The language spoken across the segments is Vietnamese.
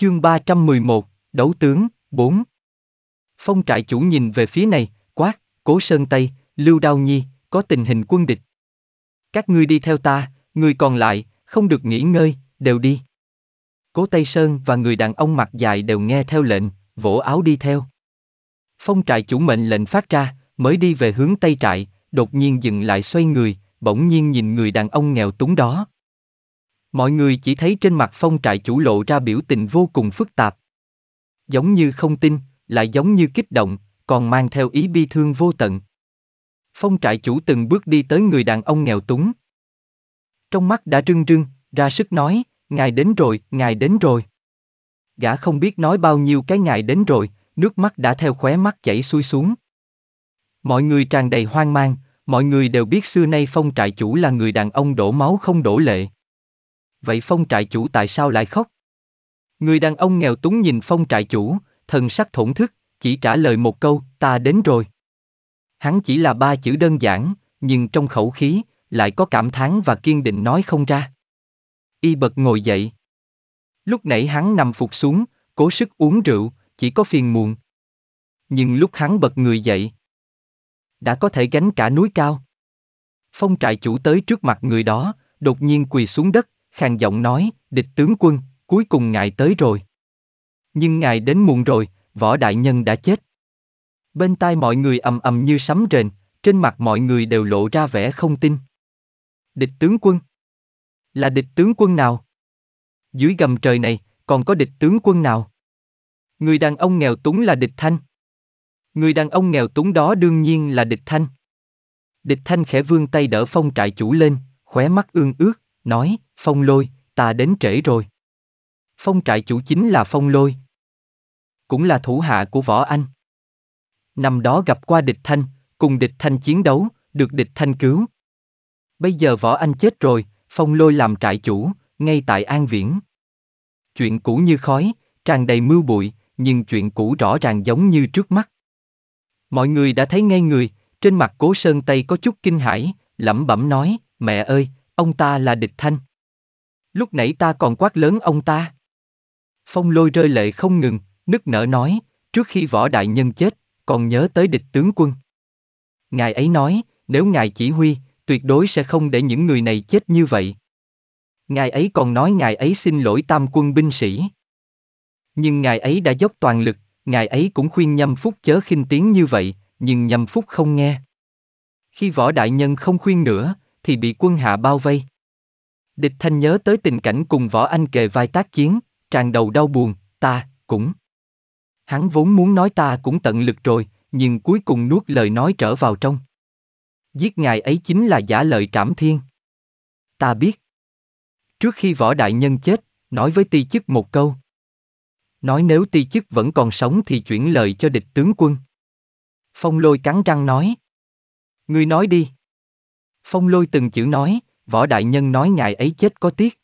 Chương 311, Đấu tướng, 4 Phong trại chủ nhìn về phía này, quát, cố sơn Tây, lưu đao nhi, có tình hình quân địch. Các ngươi đi theo ta, người còn lại, không được nghỉ ngơi, đều đi. Cố Tây Sơn và người đàn ông mặc dài đều nghe theo lệnh, vỗ áo đi theo. Phong trại chủ mệnh lệnh phát ra, mới đi về hướng Tây trại, đột nhiên dừng lại xoay người, bỗng nhiên nhìn người đàn ông nghèo túng đó. Mọi người chỉ thấy trên mặt phong trại chủ lộ ra biểu tình vô cùng phức tạp. Giống như không tin, lại giống như kích động, còn mang theo ý bi thương vô tận. Phong trại chủ từng bước đi tới người đàn ông nghèo túng. Trong mắt đã rưng rưng, ra sức nói, ngài đến rồi, ngài đến rồi. Gã không biết nói bao nhiêu cái ngài đến rồi, nước mắt đã theo khóe mắt chảy xuôi xuống. Mọi người tràn đầy hoang mang, mọi người đều biết xưa nay phong trại chủ là người đàn ông đổ máu không đổ lệ vậy phong trại chủ tại sao lại khóc? Người đàn ông nghèo túng nhìn phong trại chủ, thần sắc thổn thức, chỉ trả lời một câu, ta đến rồi. Hắn chỉ là ba chữ đơn giản, nhưng trong khẩu khí, lại có cảm thán và kiên định nói không ra. Y bật ngồi dậy. Lúc nãy hắn nằm phục xuống, cố sức uống rượu, chỉ có phiền muộn. Nhưng lúc hắn bật người dậy, đã có thể gánh cả núi cao. Phong trại chủ tới trước mặt người đó, đột nhiên quỳ xuống đất, khàn giọng nói, địch tướng quân, cuối cùng ngài tới rồi. Nhưng ngài đến muộn rồi, võ đại nhân đã chết. Bên tai mọi người ầm ầm như sấm rền, trên mặt mọi người đều lộ ra vẻ không tin. Địch tướng quân? Là địch tướng quân nào? Dưới gầm trời này, còn có địch tướng quân nào? Người đàn ông nghèo túng là địch thanh. Người đàn ông nghèo túng đó đương nhiên là địch thanh. Địch thanh khẽ vương tay đỡ phong trại chủ lên, khóe mắt ương ước, nói, Phong lôi, ta đến trễ rồi. Phong trại chủ chính là phong lôi. Cũng là thủ hạ của võ anh. Năm đó gặp qua địch thanh, cùng địch thanh chiến đấu, được địch thanh cứu. Bây giờ võ anh chết rồi, phong lôi làm trại chủ, ngay tại An Viễn. Chuyện cũ như khói, tràn đầy mưu bụi, nhưng chuyện cũ rõ ràng giống như trước mắt. Mọi người đã thấy ngay người, trên mặt cố sơn Tây có chút kinh hãi, lẩm bẩm nói, mẹ ơi, ông ta là địch thanh. Lúc nãy ta còn quát lớn ông ta. Phong lôi rơi lệ không ngừng, nức nở nói, trước khi võ đại nhân chết, còn nhớ tới địch tướng quân. Ngài ấy nói, nếu ngài chỉ huy, tuyệt đối sẽ không để những người này chết như vậy. Ngài ấy còn nói ngài ấy xin lỗi tam quân binh sĩ. Nhưng ngài ấy đã dốc toàn lực, ngài ấy cũng khuyên nhâm phúc chớ khinh tiếng như vậy, nhưng nhâm phúc không nghe. Khi võ đại nhân không khuyên nữa, thì bị quân hạ bao vây. Địch Thanh nhớ tới tình cảnh cùng võ anh kề vai tác chiến, tràn đầu đau buồn, ta, cũng. Hắn vốn muốn nói ta cũng tận lực rồi, nhưng cuối cùng nuốt lời nói trở vào trong. Giết ngài ấy chính là giả lợi trảm thiên. Ta biết. Trước khi võ đại nhân chết, nói với ti chức một câu. Nói nếu ti chức vẫn còn sống thì chuyển lời cho địch tướng quân. Phong lôi cắn răng nói. Ngươi nói đi. Phong lôi từng chữ nói, võ đại nhân nói ngài ấy chết có tiếc.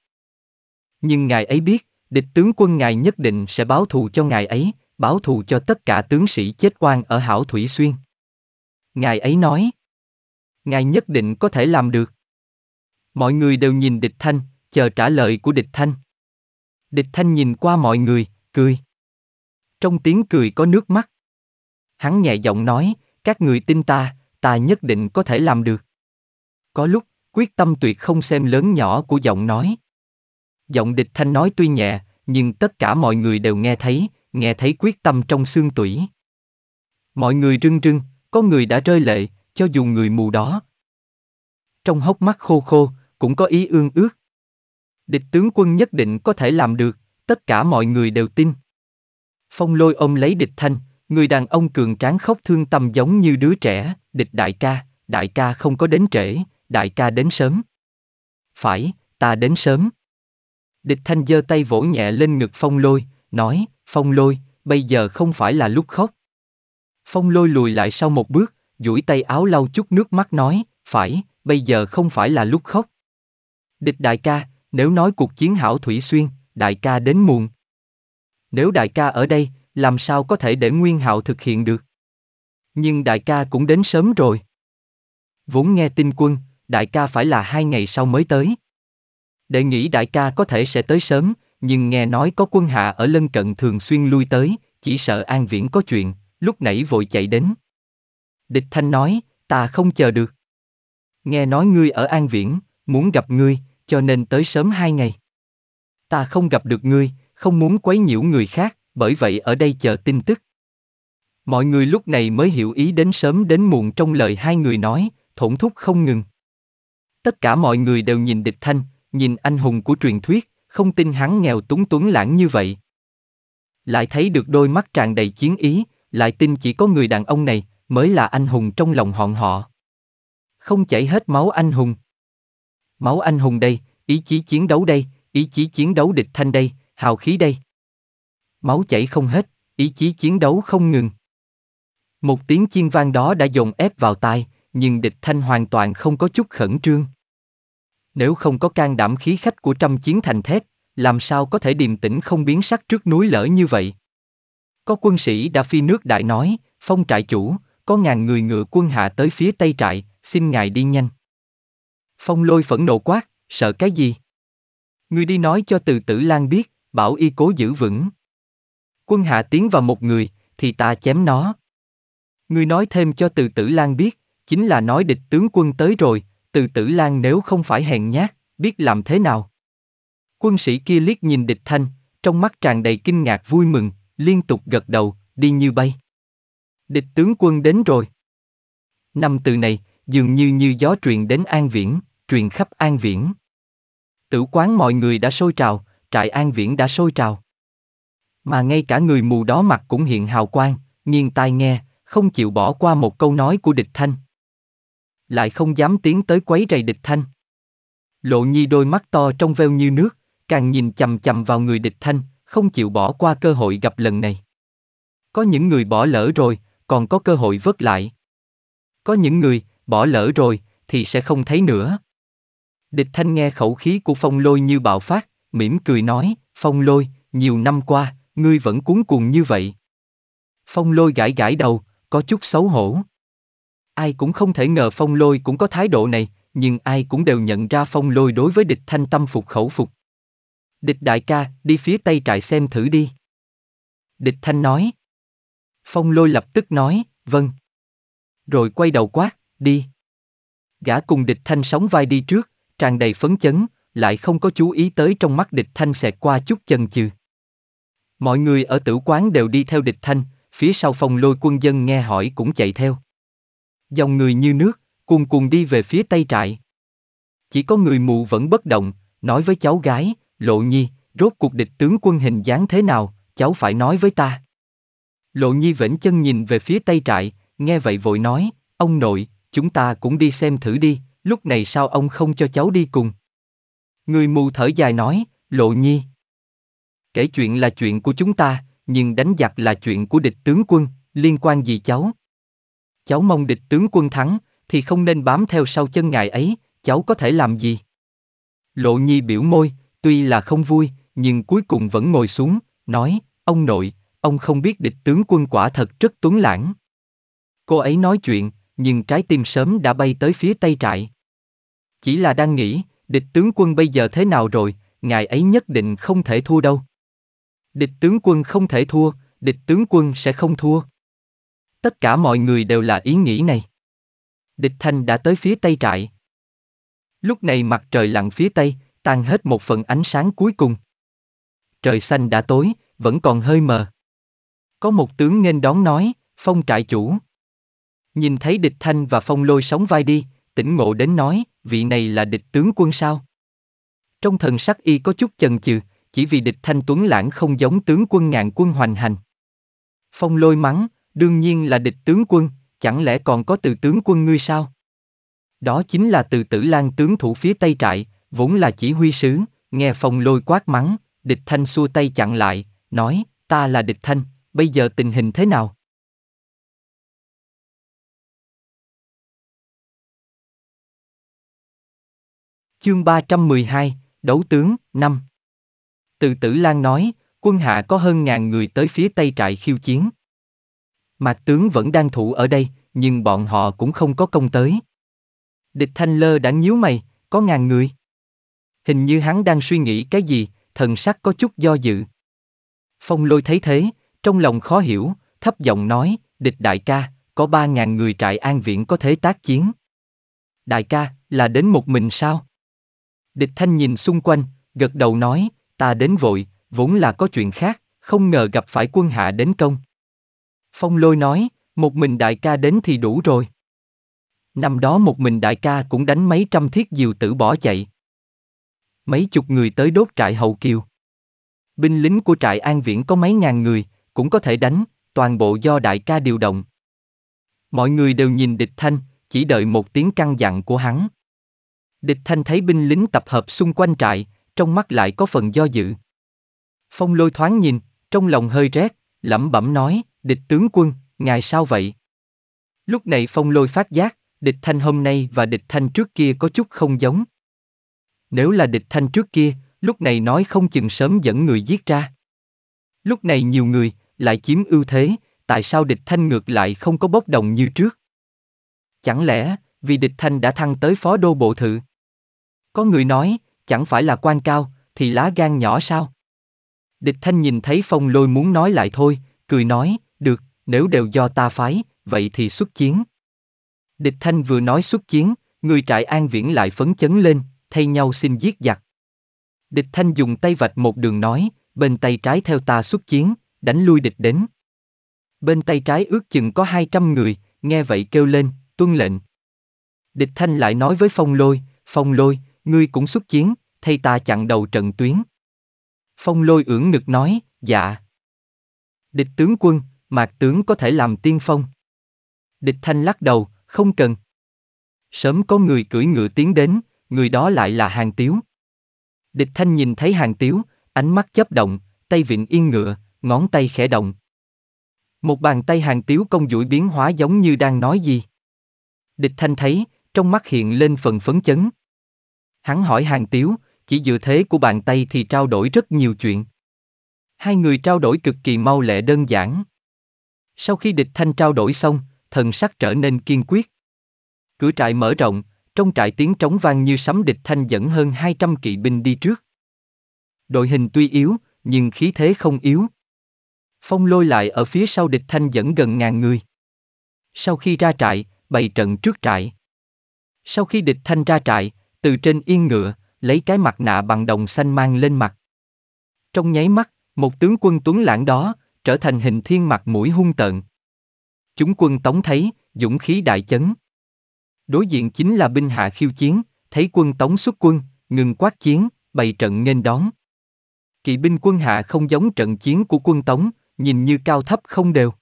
Nhưng ngài ấy biết, địch tướng quân ngài nhất định sẽ báo thù cho ngài ấy, báo thù cho tất cả tướng sĩ chết quan ở hảo Thủy Xuyên. Ngài ấy nói, ngài nhất định có thể làm được. Mọi người đều nhìn địch thanh, chờ trả lời của địch thanh. Địch thanh nhìn qua mọi người, cười. Trong tiếng cười có nước mắt. Hắn nhẹ giọng nói, các người tin ta, ta nhất định có thể làm được. Có lúc, quyết tâm tuyệt không xem lớn nhỏ của giọng nói. Giọng địch thanh nói tuy nhẹ, nhưng tất cả mọi người đều nghe thấy, nghe thấy quyết tâm trong xương tủy. Mọi người rưng rưng, có người đã rơi lệ, cho dù người mù đó. Trong hốc mắt khô khô, cũng có ý ương ước. Địch tướng quân nhất định có thể làm được, tất cả mọi người đều tin. Phong lôi ôm lấy địch thanh, người đàn ông cường tráng khóc thương tâm giống như đứa trẻ, địch đại ca, đại ca không có đến trễ, đại ca đến sớm. Phải, ta đến sớm. Địch thanh giơ tay vỗ nhẹ lên ngực phong lôi, nói, phong lôi, bây giờ không phải là lúc khóc. Phong lôi lùi lại sau một bước, duỗi tay áo lau chút nước mắt nói, phải, bây giờ không phải là lúc khóc. Địch đại ca, nếu nói cuộc chiến hảo Thủy Xuyên, đại ca đến muộn. Nếu đại ca ở đây, làm sao có thể để Nguyên Hạo thực hiện được? Nhưng đại ca cũng đến sớm rồi. Vốn nghe tin quân, đại ca phải là hai ngày sau mới tới. Đệ nghĩ đại ca có thể sẽ tới sớm, nhưng nghe nói có quân hạ ở lân cận thường xuyên lui tới, chỉ sợ An Viễn có chuyện, lúc nãy vội chạy đến. Địch Thanh nói, ta không chờ được. Nghe nói ngươi ở An Viễn, muốn gặp ngươi, cho nên tới sớm hai ngày. Ta không gặp được ngươi, không muốn quấy nhiễu người khác, bởi vậy ở đây chờ tin tức. Mọi người lúc này mới hiểu ý đến sớm đến muộn trong lời hai người nói, thổn thúc không ngừng. Tất cả mọi người đều nhìn địch thanh, nhìn anh hùng của truyền thuyết, không tin hắn nghèo túng tuấn lãng như vậy. Lại thấy được đôi mắt tràn đầy chiến ý, lại tin chỉ có người đàn ông này mới là anh hùng trong lòng họn họ. Không chảy hết máu anh hùng. Máu anh hùng đây, ý chí chiến đấu đây, ý chí chiến đấu địch thanh đây, hào khí đây. Máu chảy không hết, ý chí chiến đấu không ngừng. Một tiếng chiên vang đó đã dồn ép vào tai, nhưng địch thanh hoàn toàn không có chút khẩn trương nếu không có can đảm khí khách của trăm chiến thành thép, làm sao có thể điềm tĩnh không biến sắc trước núi lở như vậy? Có quân sĩ đã phi nước đại nói, phong trại chủ, có ngàn người ngựa quân hạ tới phía tây trại, xin ngài đi nhanh. Phong lôi phẫn nộ quát, sợ cái gì? Người đi nói cho từ tử lan biết, bảo y cố giữ vững. Quân hạ tiến vào một người, thì ta chém nó. Người nói thêm cho từ tử lan biết, chính là nói địch tướng quân tới rồi, từ tử lan nếu không phải hèn nhát, biết làm thế nào. Quân sĩ kia liếc nhìn địch thanh, trong mắt tràn đầy kinh ngạc vui mừng, liên tục gật đầu, đi như bay. Địch tướng quân đến rồi. Năm từ này, dường như như gió truyền đến An Viễn, truyền khắp An Viễn. Tử quán mọi người đã sôi trào, trại An Viễn đã sôi trào. Mà ngay cả người mù đó mặt cũng hiện hào quang, nghiêng tai nghe, không chịu bỏ qua một câu nói của địch thanh lại không dám tiến tới quấy rầy địch thanh. Lộ nhi đôi mắt to trong veo như nước, càng nhìn chầm chầm vào người địch thanh, không chịu bỏ qua cơ hội gặp lần này. Có những người bỏ lỡ rồi, còn có cơ hội vớt lại. Có những người, bỏ lỡ rồi, thì sẽ không thấy nữa. Địch thanh nghe khẩu khí của phong lôi như bạo phát, mỉm cười nói, phong lôi, nhiều năm qua, ngươi vẫn cuốn cuồng như vậy. Phong lôi gãi gãi đầu, có chút xấu hổ. Ai cũng không thể ngờ phong lôi cũng có thái độ này, nhưng ai cũng đều nhận ra phong lôi đối với địch thanh tâm phục khẩu phục. Địch đại ca, đi phía tây trại xem thử đi. Địch thanh nói. Phong lôi lập tức nói, vâng. Rồi quay đầu quát, đi. Gã cùng địch thanh sóng vai đi trước, tràn đầy phấn chấn, lại không có chú ý tới trong mắt địch thanh xẹt qua chút chân chừ. Mọi người ở tử quán đều đi theo địch thanh, phía sau Phong lôi quân dân nghe hỏi cũng chạy theo. Dòng người như nước, cuồn cuồn đi về phía tây trại. Chỉ có người mù vẫn bất động, nói với cháu gái, Lộ Nhi, rốt cuộc địch tướng quân hình dáng thế nào, cháu phải nói với ta. Lộ Nhi vẫn chân nhìn về phía tây trại, nghe vậy vội nói, ông nội, chúng ta cũng đi xem thử đi, lúc này sao ông không cho cháu đi cùng. Người mù thở dài nói, Lộ Nhi. Kể chuyện là chuyện của chúng ta, nhưng đánh giặc là chuyện của địch tướng quân, liên quan gì cháu? cháu mong địch tướng quân thắng, thì không nên bám theo sau chân ngài ấy, cháu có thể làm gì? Lộ Nhi biểu môi, tuy là không vui, nhưng cuối cùng vẫn ngồi xuống, nói, ông nội, ông không biết địch tướng quân quả thật rất tuấn lãng. Cô ấy nói chuyện, nhưng trái tim sớm đã bay tới phía tây trại. Chỉ là đang nghĩ, địch tướng quân bây giờ thế nào rồi, ngài ấy nhất định không thể thua đâu. Địch tướng quân không thể thua, địch tướng quân sẽ không thua. Tất cả mọi người đều là ý nghĩ này. Địch thanh đã tới phía tây trại. Lúc này mặt trời lặn phía tây, tan hết một phần ánh sáng cuối cùng. Trời xanh đã tối, vẫn còn hơi mờ. Có một tướng nên đón nói, phong trại chủ. Nhìn thấy địch thanh và phong lôi sóng vai đi, tỉnh ngộ đến nói, vị này là địch tướng quân sao? Trong thần sắc y có chút chần chừ, chỉ vì địch thanh tuấn lãng không giống tướng quân ngàn quân hoành hành. Phong lôi mắng, Đương nhiên là địch tướng quân, chẳng lẽ còn có từ tướng quân ngươi sao? Đó chính là từ tử lan tướng thủ phía Tây Trại, vốn là chỉ huy sứ, nghe phong lôi quát mắng, địch thanh xua tay chặn lại, nói, ta là địch thanh, bây giờ tình hình thế nào? Chương 312, Đấu tướng, 5 Từ tử Lan nói, quân hạ có hơn ngàn người tới phía Tây Trại khiêu chiến. Mạc tướng vẫn đang thủ ở đây, nhưng bọn họ cũng không có công tới. Địch thanh lơ đã nhíu mày, có ngàn người. Hình như hắn đang suy nghĩ cái gì, thần sắc có chút do dự. Phong lôi thấy thế, trong lòng khó hiểu, thấp giọng nói, địch đại ca, có ba ngàn người trại an viện có thể tác chiến. Đại ca, là đến một mình sao? Địch thanh nhìn xung quanh, gật đầu nói, ta đến vội, vốn là có chuyện khác, không ngờ gặp phải quân hạ đến công. Phong lôi nói, một mình đại ca đến thì đủ rồi. Năm đó một mình đại ca cũng đánh mấy trăm thiết diều tử bỏ chạy. Mấy chục người tới đốt trại hậu kiều. Binh lính của trại An Viễn có mấy ngàn người, cũng có thể đánh, toàn bộ do đại ca điều động. Mọi người đều nhìn địch thanh, chỉ đợi một tiếng căng dặn của hắn. Địch thanh thấy binh lính tập hợp xung quanh trại, trong mắt lại có phần do dự. Phong lôi thoáng nhìn, trong lòng hơi rét, lẩm bẩm nói, Địch tướng quân, ngài sao vậy? Lúc này phong lôi phát giác, địch thanh hôm nay và địch thanh trước kia có chút không giống. Nếu là địch thanh trước kia, lúc này nói không chừng sớm dẫn người giết ra. Lúc này nhiều người, lại chiếm ưu thế, tại sao địch thanh ngược lại không có bốc đồng như trước? Chẳng lẽ, vì địch thanh đã thăng tới phó đô bộ thự? Có người nói, chẳng phải là quan cao, thì lá gan nhỏ sao? Địch thanh nhìn thấy phong lôi muốn nói lại thôi, cười nói, được, nếu đều do ta phái, vậy thì xuất chiến. Địch Thanh vừa nói xuất chiến, người trại an viễn lại phấn chấn lên, thay nhau xin giết giặc. Địch Thanh dùng tay vạch một đường nói, bên tay trái theo ta xuất chiến, đánh lui địch đến. Bên tay trái ước chừng có 200 người, nghe vậy kêu lên, tuân lệnh. Địch Thanh lại nói với Phong Lôi, Phong Lôi, ngươi cũng xuất chiến, thay ta chặn đầu trận tuyến. Phong Lôi ưỡn ngực nói, dạ. Địch tướng quân, mạc tướng có thể làm tiên phong. Địch thanh lắc đầu, không cần. Sớm có người cưỡi ngựa tiến đến, người đó lại là hàng tiếu. Địch thanh nhìn thấy hàng tiếu, ánh mắt chấp động, tay vịn yên ngựa, ngón tay khẽ động. Một bàn tay hàng tiếu công duỗi biến hóa giống như đang nói gì. Địch thanh thấy, trong mắt hiện lên phần phấn chấn. Hắn hỏi hàng tiếu, chỉ dựa thế của bàn tay thì trao đổi rất nhiều chuyện. Hai người trao đổi cực kỳ mau lẹ đơn giản. Sau khi địch thanh trao đổi xong, thần sắc trở nên kiên quyết. Cửa trại mở rộng, trong trại tiếng trống vang như sấm địch thanh dẫn hơn 200 kỵ binh đi trước. Đội hình tuy yếu, nhưng khí thế không yếu. Phong lôi lại ở phía sau địch thanh dẫn gần ngàn người. Sau khi ra trại, bày trận trước trại. Sau khi địch thanh ra trại, từ trên yên ngựa, lấy cái mặt nạ bằng đồng xanh mang lên mặt. Trong nháy mắt, một tướng quân tuấn lãng đó, trở thành hình thiên mặt mũi hung tợn. Chúng quân tống thấy, dũng khí đại chấn. Đối diện chính là binh hạ khiêu chiến, thấy quân tống xuất quân, ngừng quát chiến, bày trận nghênh đón. Kỵ binh quân hạ không giống trận chiến của quân tống, nhìn như cao thấp không đều.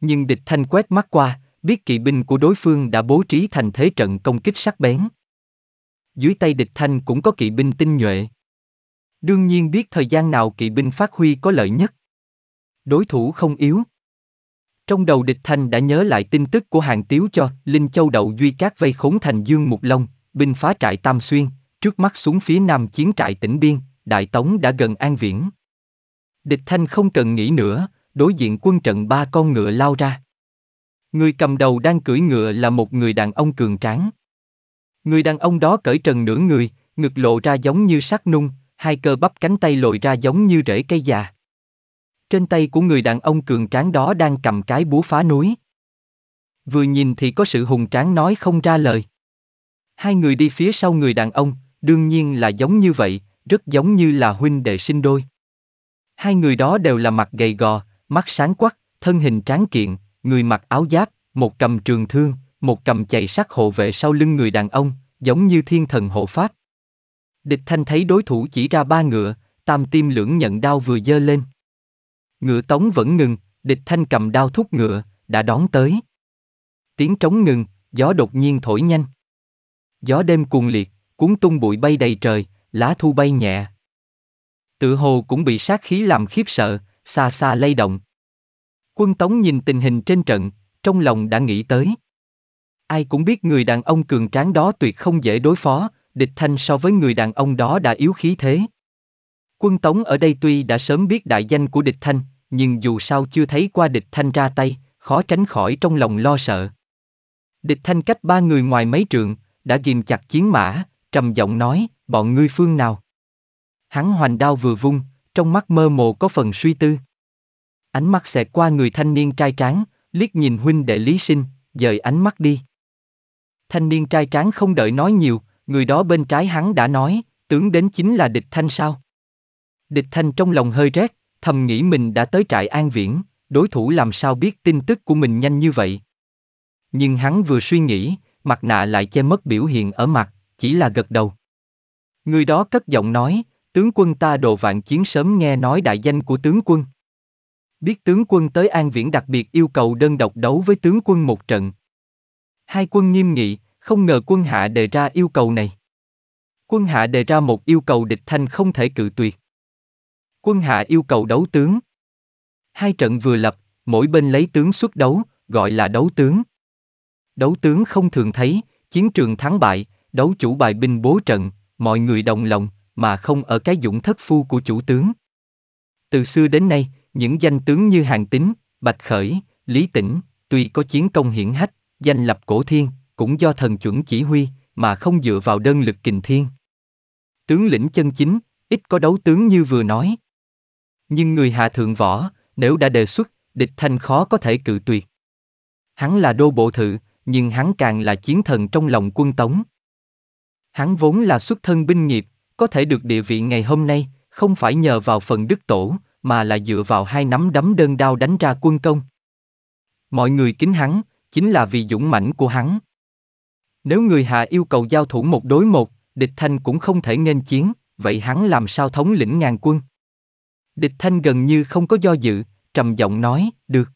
Nhưng địch thanh quét mắt qua, biết kỵ binh của đối phương đã bố trí thành thế trận công kích sắc bén. Dưới tay địch thanh cũng có kỵ binh tinh nhuệ. Đương nhiên biết thời gian nào kỵ binh phát huy có lợi nhất. Đối thủ không yếu. Trong đầu địch thanh đã nhớ lại tin tức của hàng tiếu cho Linh Châu Đậu Duy Cát vây khốn thành Dương Mục Long, binh phá trại Tam Xuyên, trước mắt xuống phía nam chiến trại tỉnh Biên, Đại Tống đã gần An Viễn. Địch thanh không cần nghĩ nữa, đối diện quân trận ba con ngựa lao ra. Người cầm đầu đang cưỡi ngựa là một người đàn ông cường tráng. Người đàn ông đó cởi trần nửa người, ngực lộ ra giống như sát nung, hai cơ bắp cánh tay lồi ra giống như rễ cây già. Trên tay của người đàn ông cường tráng đó đang cầm cái búa phá núi. Vừa nhìn thì có sự hùng tráng nói không ra lời. Hai người đi phía sau người đàn ông, đương nhiên là giống như vậy, rất giống như là huynh đệ sinh đôi. Hai người đó đều là mặt gầy gò, mắt sáng quắc, thân hình tráng kiện, người mặc áo giáp, một cầm trường thương, một cầm chạy sắt hộ vệ sau lưng người đàn ông, giống như thiên thần hộ pháp. Địch thanh thấy đối thủ chỉ ra ba ngựa, tam tim lưỡng nhận đau vừa dơ lên. Ngựa tống vẫn ngừng, địch thanh cầm đao thúc ngựa, đã đón tới. Tiếng trống ngừng, gió đột nhiên thổi nhanh. Gió đêm cuồng liệt, cuốn tung bụi bay đầy trời, lá thu bay nhẹ. Tự hồ cũng bị sát khí làm khiếp sợ, xa xa lay động. Quân Tống nhìn tình hình trên trận, trong lòng đã nghĩ tới. Ai cũng biết người đàn ông cường tráng đó tuyệt không dễ đối phó, địch thanh so với người đàn ông đó đã yếu khí thế. Quân Tống ở đây tuy đã sớm biết đại danh của địch thanh, nhưng dù sao chưa thấy qua địch thanh ra tay, khó tránh khỏi trong lòng lo sợ. Địch thanh cách ba người ngoài mấy trượng, đã ghim chặt chiến mã, trầm giọng nói, bọn ngươi phương nào. Hắn hoành đao vừa vung, trong mắt mơ mồ có phần suy tư. Ánh mắt xẹt qua người thanh niên trai tráng, liếc nhìn huynh đệ lý sinh, dời ánh mắt đi. Thanh niên trai tráng không đợi nói nhiều, người đó bên trái hắn đã nói, tướng đến chính là địch thanh sao. Địch Thanh trong lòng hơi rét, thầm nghĩ mình đã tới trại an viễn, đối thủ làm sao biết tin tức của mình nhanh như vậy. Nhưng hắn vừa suy nghĩ, mặt nạ lại che mất biểu hiện ở mặt, chỉ là gật đầu. Người đó cất giọng nói, tướng quân ta đồ vạn chiến sớm nghe nói đại danh của tướng quân. Biết tướng quân tới An Viễn đặc biệt yêu cầu đơn độc đấu với tướng quân một trận. Hai quân nghiêm nghị, không ngờ quân hạ đề ra yêu cầu này. Quân hạ đề ra một yêu cầu địch thanh không thể cự tuyệt quân hạ yêu cầu đấu tướng. Hai trận vừa lập, mỗi bên lấy tướng xuất đấu, gọi là đấu tướng. Đấu tướng không thường thấy, chiến trường thắng bại, đấu chủ bài binh bố trận, mọi người đồng lòng, mà không ở cái dũng thất phu của chủ tướng. Từ xưa đến nay, những danh tướng như Hàng Tín, Bạch Khởi, Lý Tĩnh, tuy có chiến công hiển hách, danh lập cổ thiên, cũng do thần chuẩn chỉ huy, mà không dựa vào đơn lực kình thiên. Tướng lĩnh chân chính, ít có đấu tướng như vừa nói. Nhưng người hạ thượng võ, nếu đã đề xuất, địch thanh khó có thể cự tuyệt. Hắn là đô bộ thự, nhưng hắn càng là chiến thần trong lòng quân tống. Hắn vốn là xuất thân binh nghiệp, có thể được địa vị ngày hôm nay, không phải nhờ vào phần đức tổ, mà là dựa vào hai nắm đấm đơn đao đánh ra quân công. Mọi người kính hắn, chính là vì dũng mãnh của hắn. Nếu người hạ yêu cầu giao thủ một đối một, địch thanh cũng không thể nghênh chiến, vậy hắn làm sao thống lĩnh ngàn quân? Địch Thanh gần như không có do dự, trầm giọng nói, được.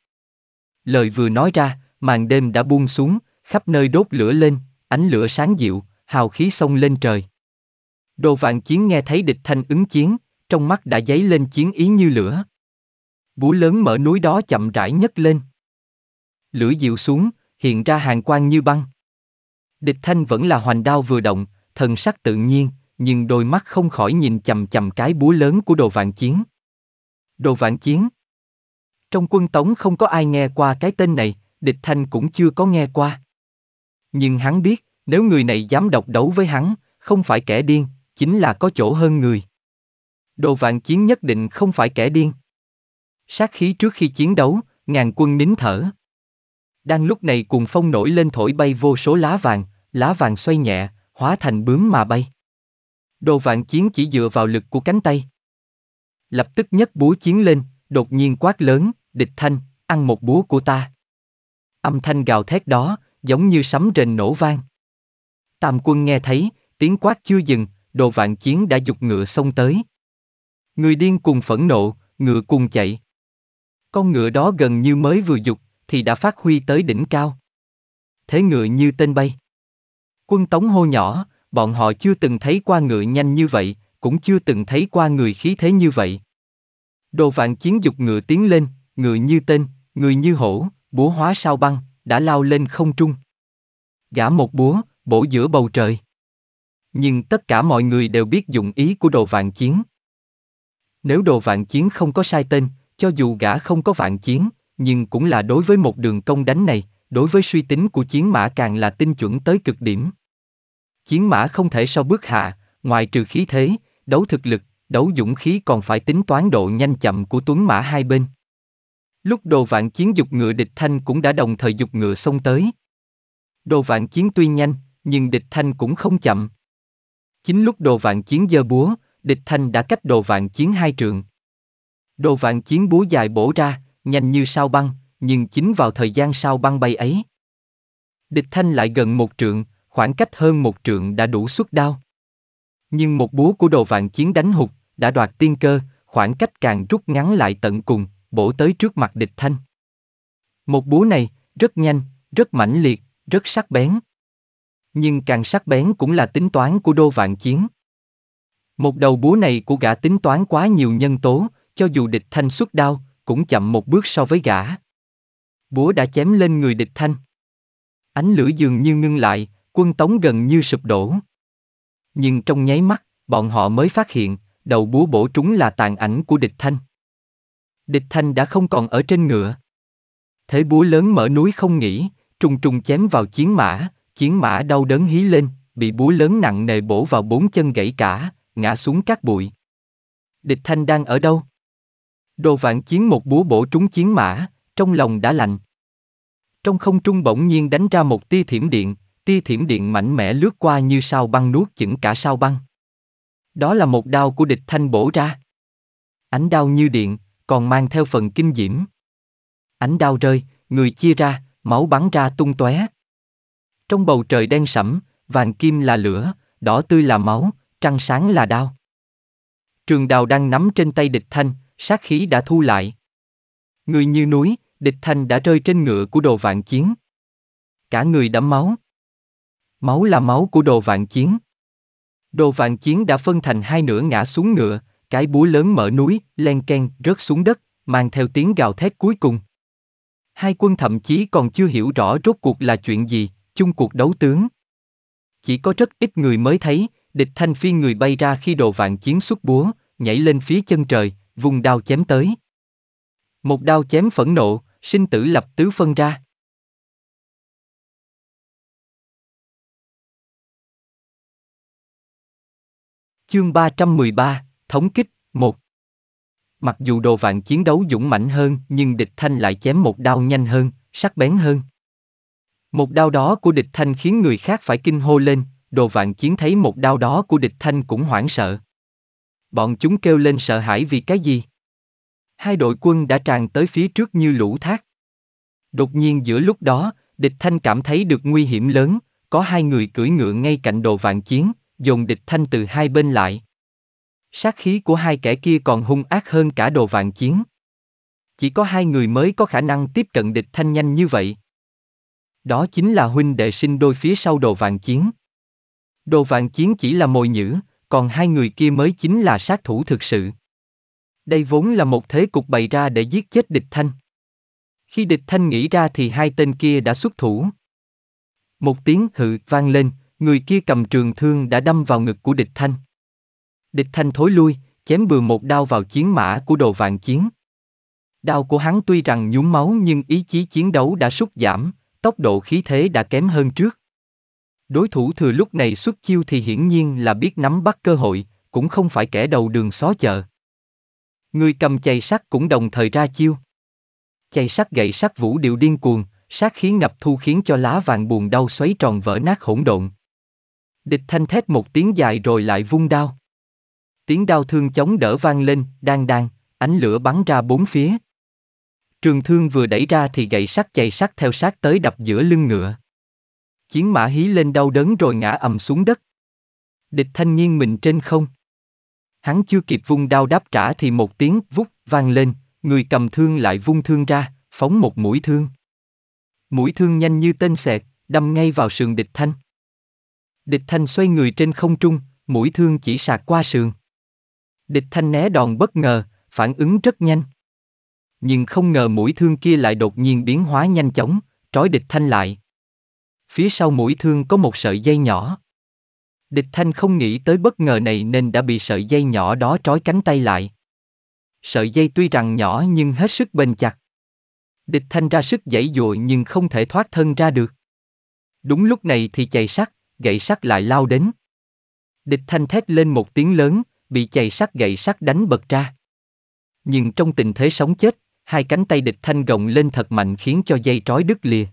Lời vừa nói ra, màn đêm đã buông xuống, khắp nơi đốt lửa lên, ánh lửa sáng dịu, hào khí sông lên trời. Đồ vạn chiến nghe thấy địch thanh ứng chiến, trong mắt đã dấy lên chiến ý như lửa. Búa lớn mở núi đó chậm rãi nhấc lên. Lửa dịu xuống, hiện ra hàng quang như băng. Địch thanh vẫn là hoành đao vừa động, thần sắc tự nhiên, nhưng đôi mắt không khỏi nhìn chầm chầm cái búa lớn của đồ vạn chiến. Đồ vạn chiến. Trong quân Tống không có ai nghe qua cái tên này, địch thanh cũng chưa có nghe qua. Nhưng hắn biết, nếu người này dám độc đấu với hắn, không phải kẻ điên, chính là có chỗ hơn người. Đồ vạn chiến nhất định không phải kẻ điên. Sát khí trước khi chiến đấu, ngàn quân nín thở. Đang lúc này cuồng phong nổi lên thổi bay vô số lá vàng, lá vàng xoay nhẹ, hóa thành bướm mà bay. Đồ vạn chiến chỉ dựa vào lực của cánh tay lập tức nhấc búa chiến lên, đột nhiên quát lớn, địch thanh, ăn một búa của ta. Âm thanh gào thét đó, giống như sấm rền nổ vang. Tàm quân nghe thấy, tiếng quát chưa dừng, đồ vạn chiến đã dục ngựa xông tới. Người điên cùng phẫn nộ, ngựa cùng chạy. Con ngựa đó gần như mới vừa dục, thì đã phát huy tới đỉnh cao. Thế ngựa như tên bay. Quân tống hô nhỏ, bọn họ chưa từng thấy qua ngựa nhanh như vậy, cũng chưa từng thấy qua người khí thế như vậy, Đồ vạn chiến dục ngựa tiến lên, ngựa như tên, người như hổ, búa hóa sao băng, đã lao lên không trung. Gã một búa, bổ giữa bầu trời. Nhưng tất cả mọi người đều biết dụng ý của đồ vạn chiến. Nếu đồ vạn chiến không có sai tên, cho dù gã không có vạn chiến, nhưng cũng là đối với một đường công đánh này, đối với suy tính của chiến mã càng là tinh chuẩn tới cực điểm. Chiến mã không thể sau bước hạ, ngoài trừ khí thế, đấu thực lực, đấu dũng khí còn phải tính toán độ nhanh chậm của tuấn mã hai bên. Lúc đồ vạn chiến dục ngựa địch thanh cũng đã đồng thời dục ngựa xông tới. Đồ vạn chiến tuy nhanh, nhưng địch thanh cũng không chậm. Chính lúc đồ vạn chiến giơ búa, địch thanh đã cách đồ vạn chiến hai trường. Đồ vạn chiến búa dài bổ ra, nhanh như sao băng, nhưng chính vào thời gian sao băng bay ấy. Địch thanh lại gần một trượng, khoảng cách hơn một trượng đã đủ xuất đao. Nhưng một búa của đồ vạn chiến đánh hụt, đã đoạt tiên cơ, khoảng cách càng rút ngắn lại tận cùng, bổ tới trước mặt địch thanh. Một búa này, rất nhanh, rất mãnh liệt, rất sắc bén. Nhưng càng sắc bén cũng là tính toán của đô vạn chiến. Một đầu búa này của gã tính toán quá nhiều nhân tố, cho dù địch thanh xuất đao, cũng chậm một bước so với gã. Búa đã chém lên người địch thanh. Ánh lửa dường như ngưng lại, quân tống gần như sụp đổ. Nhưng trong nháy mắt, bọn họ mới phát hiện, đầu búa bổ trúng là tàn ảnh của địch thanh. Địch thanh đã không còn ở trên ngựa. Thế búa lớn mở núi không nghĩ, trùng trùng chém vào chiến mã, chiến mã đau đớn hí lên, bị búa lớn nặng nề bổ vào bốn chân gãy cả, ngã xuống cát bụi. Địch thanh đang ở đâu? Đồ vạn chiến một búa bổ trúng chiến mã, trong lòng đã lạnh. Trong không trung bỗng nhiên đánh ra một tia thiểm điện, tia thiểm điện mạnh mẽ lướt qua như sao băng nuốt chửng cả sao băng. Đó là một đao của địch thanh bổ ra. Ánh đao như điện, còn mang theo phần kinh diễm. Ánh đao rơi, người chia ra, máu bắn ra tung tóe. Trong bầu trời đen sẫm, vàng kim là lửa, đỏ tươi là máu, trăng sáng là đao. Trường đào đang nắm trên tay địch thanh, sát khí đã thu lại. Người như núi, địch thanh đã rơi trên ngựa của đồ vạn chiến. Cả người đẫm máu, Máu là máu của đồ vạn chiến. Đồ vạn chiến đã phân thành hai nửa ngã xuống ngựa, cái búa lớn mở núi, len ken, rớt xuống đất, mang theo tiếng gào thét cuối cùng. Hai quân thậm chí còn chưa hiểu rõ rốt cuộc là chuyện gì, chung cuộc đấu tướng. Chỉ có rất ít người mới thấy, địch thanh phi người bay ra khi đồ vạn chiến xuất búa, nhảy lên phía chân trời, vùng đao chém tới. Một đao chém phẫn nộ, sinh tử lập tứ phân ra. Chương 313, Thống kích, 1 Mặc dù đồ vạn chiến đấu dũng mãnh hơn nhưng địch thanh lại chém một đao nhanh hơn, sắc bén hơn. Một đao đó của địch thanh khiến người khác phải kinh hô lên, đồ vạn chiến thấy một đao đó của địch thanh cũng hoảng sợ. Bọn chúng kêu lên sợ hãi vì cái gì? Hai đội quân đã tràn tới phía trước như lũ thác. Đột nhiên giữa lúc đó, địch thanh cảm thấy được nguy hiểm lớn, có hai người cưỡi ngựa ngay cạnh đồ vạn chiến, dồn địch thanh từ hai bên lại. Sát khí của hai kẻ kia còn hung ác hơn cả đồ vạn chiến. Chỉ có hai người mới có khả năng tiếp cận địch thanh nhanh như vậy. Đó chính là huynh đệ sinh đôi phía sau đồ vạn chiến. Đồ vạn chiến chỉ là mồi nhữ, còn hai người kia mới chính là sát thủ thực sự. Đây vốn là một thế cục bày ra để giết chết địch thanh. Khi địch thanh nghĩ ra thì hai tên kia đã xuất thủ. Một tiếng hự vang lên, người kia cầm trường thương đã đâm vào ngực của địch thanh. Địch thanh thối lui, chém bừa một đao vào chiến mã của đồ vạn chiến. Đao của hắn tuy rằng nhúng máu nhưng ý chí chiến đấu đã sút giảm, tốc độ khí thế đã kém hơn trước. Đối thủ thừa lúc này xuất chiêu thì hiển nhiên là biết nắm bắt cơ hội, cũng không phải kẻ đầu đường xó chợ. Người cầm chày sắt cũng đồng thời ra chiêu. Chày sắt gậy sắt vũ điệu điên cuồng, sát khí ngập thu khiến cho lá vàng buồn đau xoáy tròn vỡ nát hỗn độn. Địch thanh thét một tiếng dài rồi lại vung đao. Tiếng đao thương chống đỡ vang lên, đang đang, ánh lửa bắn ra bốn phía. Trường thương vừa đẩy ra thì gậy sắt chạy sắt theo sát tới đập giữa lưng ngựa. Chiến mã hí lên đau đớn rồi ngã ầm xuống đất. Địch thanh nghiêng mình trên không. Hắn chưa kịp vung đao đáp trả thì một tiếng vút vang lên, người cầm thương lại vung thương ra, phóng một mũi thương. Mũi thương nhanh như tên sẹt, đâm ngay vào sườn địch thanh. Địch thanh xoay người trên không trung, mũi thương chỉ sạc qua sườn. Địch thanh né đòn bất ngờ, phản ứng rất nhanh. Nhưng không ngờ mũi thương kia lại đột nhiên biến hóa nhanh chóng, trói địch thanh lại. Phía sau mũi thương có một sợi dây nhỏ. Địch thanh không nghĩ tới bất ngờ này nên đã bị sợi dây nhỏ đó trói cánh tay lại. Sợi dây tuy rằng nhỏ nhưng hết sức bền chặt. Địch thanh ra sức giãy dội nhưng không thể thoát thân ra được. Đúng lúc này thì chạy sắt, gậy sắt lại lao đến. Địch thanh thét lên một tiếng lớn, bị chày sắt gậy sắt đánh bật ra. Nhưng trong tình thế sống chết, hai cánh tay địch thanh gồng lên thật mạnh khiến cho dây trói đứt lìa.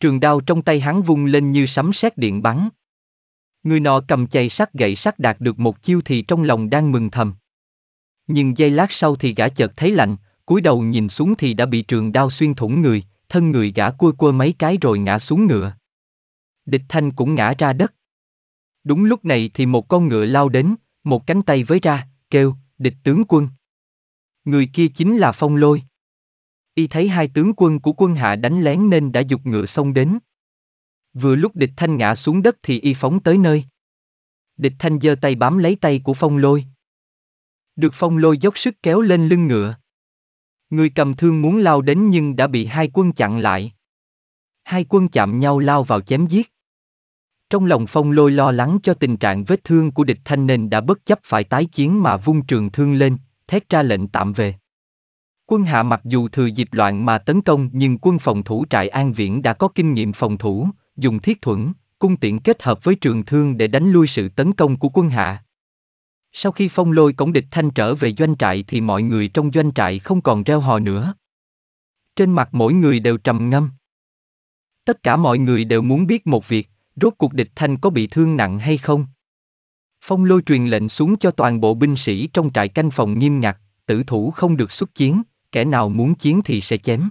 Trường đao trong tay hắn vung lên như sấm sét điện bắn. Người nọ cầm chày sắt gậy sắt đạt được một chiêu thì trong lòng đang mừng thầm. Nhưng giây lát sau thì gã chợt thấy lạnh, cúi đầu nhìn xuống thì đã bị trường đao xuyên thủng người, thân người gã cua cua mấy cái rồi ngã xuống ngựa địch thanh cũng ngã ra đất. Đúng lúc này thì một con ngựa lao đến, một cánh tay với ra, kêu, địch tướng quân. Người kia chính là Phong Lôi. Y thấy hai tướng quân của quân hạ đánh lén nên đã dục ngựa xông đến. Vừa lúc địch thanh ngã xuống đất thì y phóng tới nơi. Địch thanh giơ tay bám lấy tay của Phong Lôi. Được Phong Lôi dốc sức kéo lên lưng ngựa. Người cầm thương muốn lao đến nhưng đã bị hai quân chặn lại. Hai quân chạm nhau lao vào chém giết. Trong lòng phong lôi lo lắng cho tình trạng vết thương của địch thanh nên đã bất chấp phải tái chiến mà vung trường thương lên, thét ra lệnh tạm về. Quân hạ mặc dù thừa dịp loạn mà tấn công nhưng quân phòng thủ trại An Viễn đã có kinh nghiệm phòng thủ, dùng thiết thuẫn, cung tiện kết hợp với trường thương để đánh lui sự tấn công của quân hạ. Sau khi phong lôi cổng địch thanh trở về doanh trại thì mọi người trong doanh trại không còn reo hò nữa. Trên mặt mỗi người đều trầm ngâm. Tất cả mọi người đều muốn biết một việc, Rốt cuộc địch thanh có bị thương nặng hay không? Phong lôi truyền lệnh xuống cho toàn bộ binh sĩ trong trại canh phòng nghiêm ngặt, tử thủ không được xuất chiến, kẻ nào muốn chiến thì sẽ chém.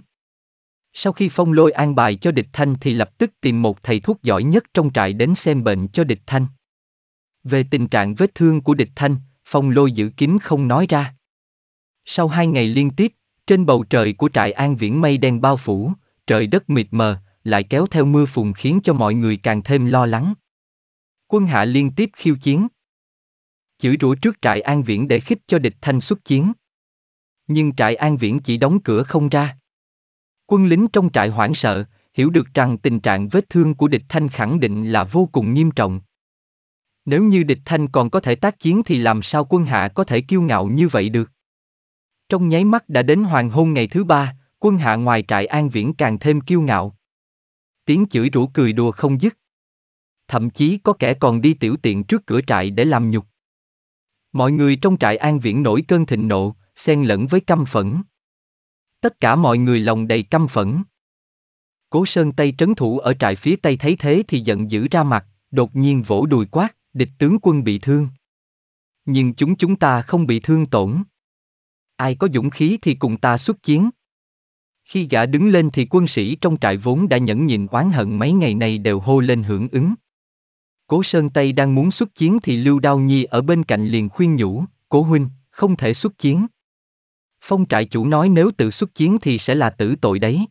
Sau khi phong lôi an bài cho địch thanh thì lập tức tìm một thầy thuốc giỏi nhất trong trại đến xem bệnh cho địch thanh. Về tình trạng vết thương của địch thanh, phong lôi giữ kín không nói ra. Sau hai ngày liên tiếp, trên bầu trời của trại an viễn mây đen bao phủ, trời đất mịt mờ, lại kéo theo mưa phùn khiến cho mọi người càng thêm lo lắng. Quân hạ liên tiếp khiêu chiến. Chửi rủa trước trại an viễn để khích cho địch thanh xuất chiến. Nhưng trại an viễn chỉ đóng cửa không ra. Quân lính trong trại hoảng sợ, hiểu được rằng tình trạng vết thương của địch thanh khẳng định là vô cùng nghiêm trọng. Nếu như địch thanh còn có thể tác chiến thì làm sao quân hạ có thể kiêu ngạo như vậy được? Trong nháy mắt đã đến hoàng hôn ngày thứ ba, quân hạ ngoài trại an viễn càng thêm kiêu ngạo tiếng chửi rủa cười đùa không dứt. Thậm chí có kẻ còn đi tiểu tiện trước cửa trại để làm nhục. Mọi người trong trại an viễn nổi cơn thịnh nộ, xen lẫn với căm phẫn. Tất cả mọi người lòng đầy căm phẫn. Cố Sơn Tây trấn thủ ở trại phía Tây thấy thế thì giận dữ ra mặt, đột nhiên vỗ đùi quát, địch tướng quân bị thương. Nhưng chúng chúng ta không bị thương tổn. Ai có dũng khí thì cùng ta xuất chiến. Khi gã đứng lên thì quân sĩ trong trại vốn đã nhẫn nhịn oán hận mấy ngày nay đều hô lên hưởng ứng. Cố Sơn Tây đang muốn xuất chiến thì Lưu Đao Nhi ở bên cạnh liền khuyên nhủ, Cố Huynh, không thể xuất chiến. Phong trại chủ nói nếu tự xuất chiến thì sẽ là tử tội đấy.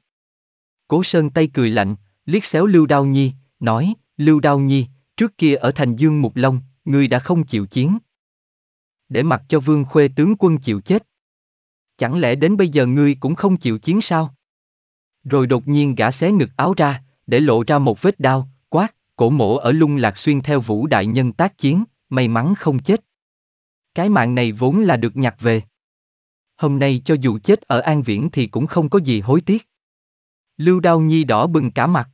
Cố Sơn Tây cười lạnh, liếc xéo Lưu Đao Nhi, nói, Lưu Đao Nhi, trước kia ở thành Dương Mục Long, ngươi đã không chịu chiến. Để mặc cho Vương Khuê tướng quân chịu chết. Chẳng lẽ đến bây giờ ngươi cũng không chịu chiến sao? Rồi đột nhiên gã xé ngực áo ra, để lộ ra một vết đau, quát, cổ mổ ở lung lạc xuyên theo vũ đại nhân tác chiến, may mắn không chết. Cái mạng này vốn là được nhặt về. Hôm nay cho dù chết ở An Viễn thì cũng không có gì hối tiếc. Lưu Đao Nhi đỏ bừng cả mặt.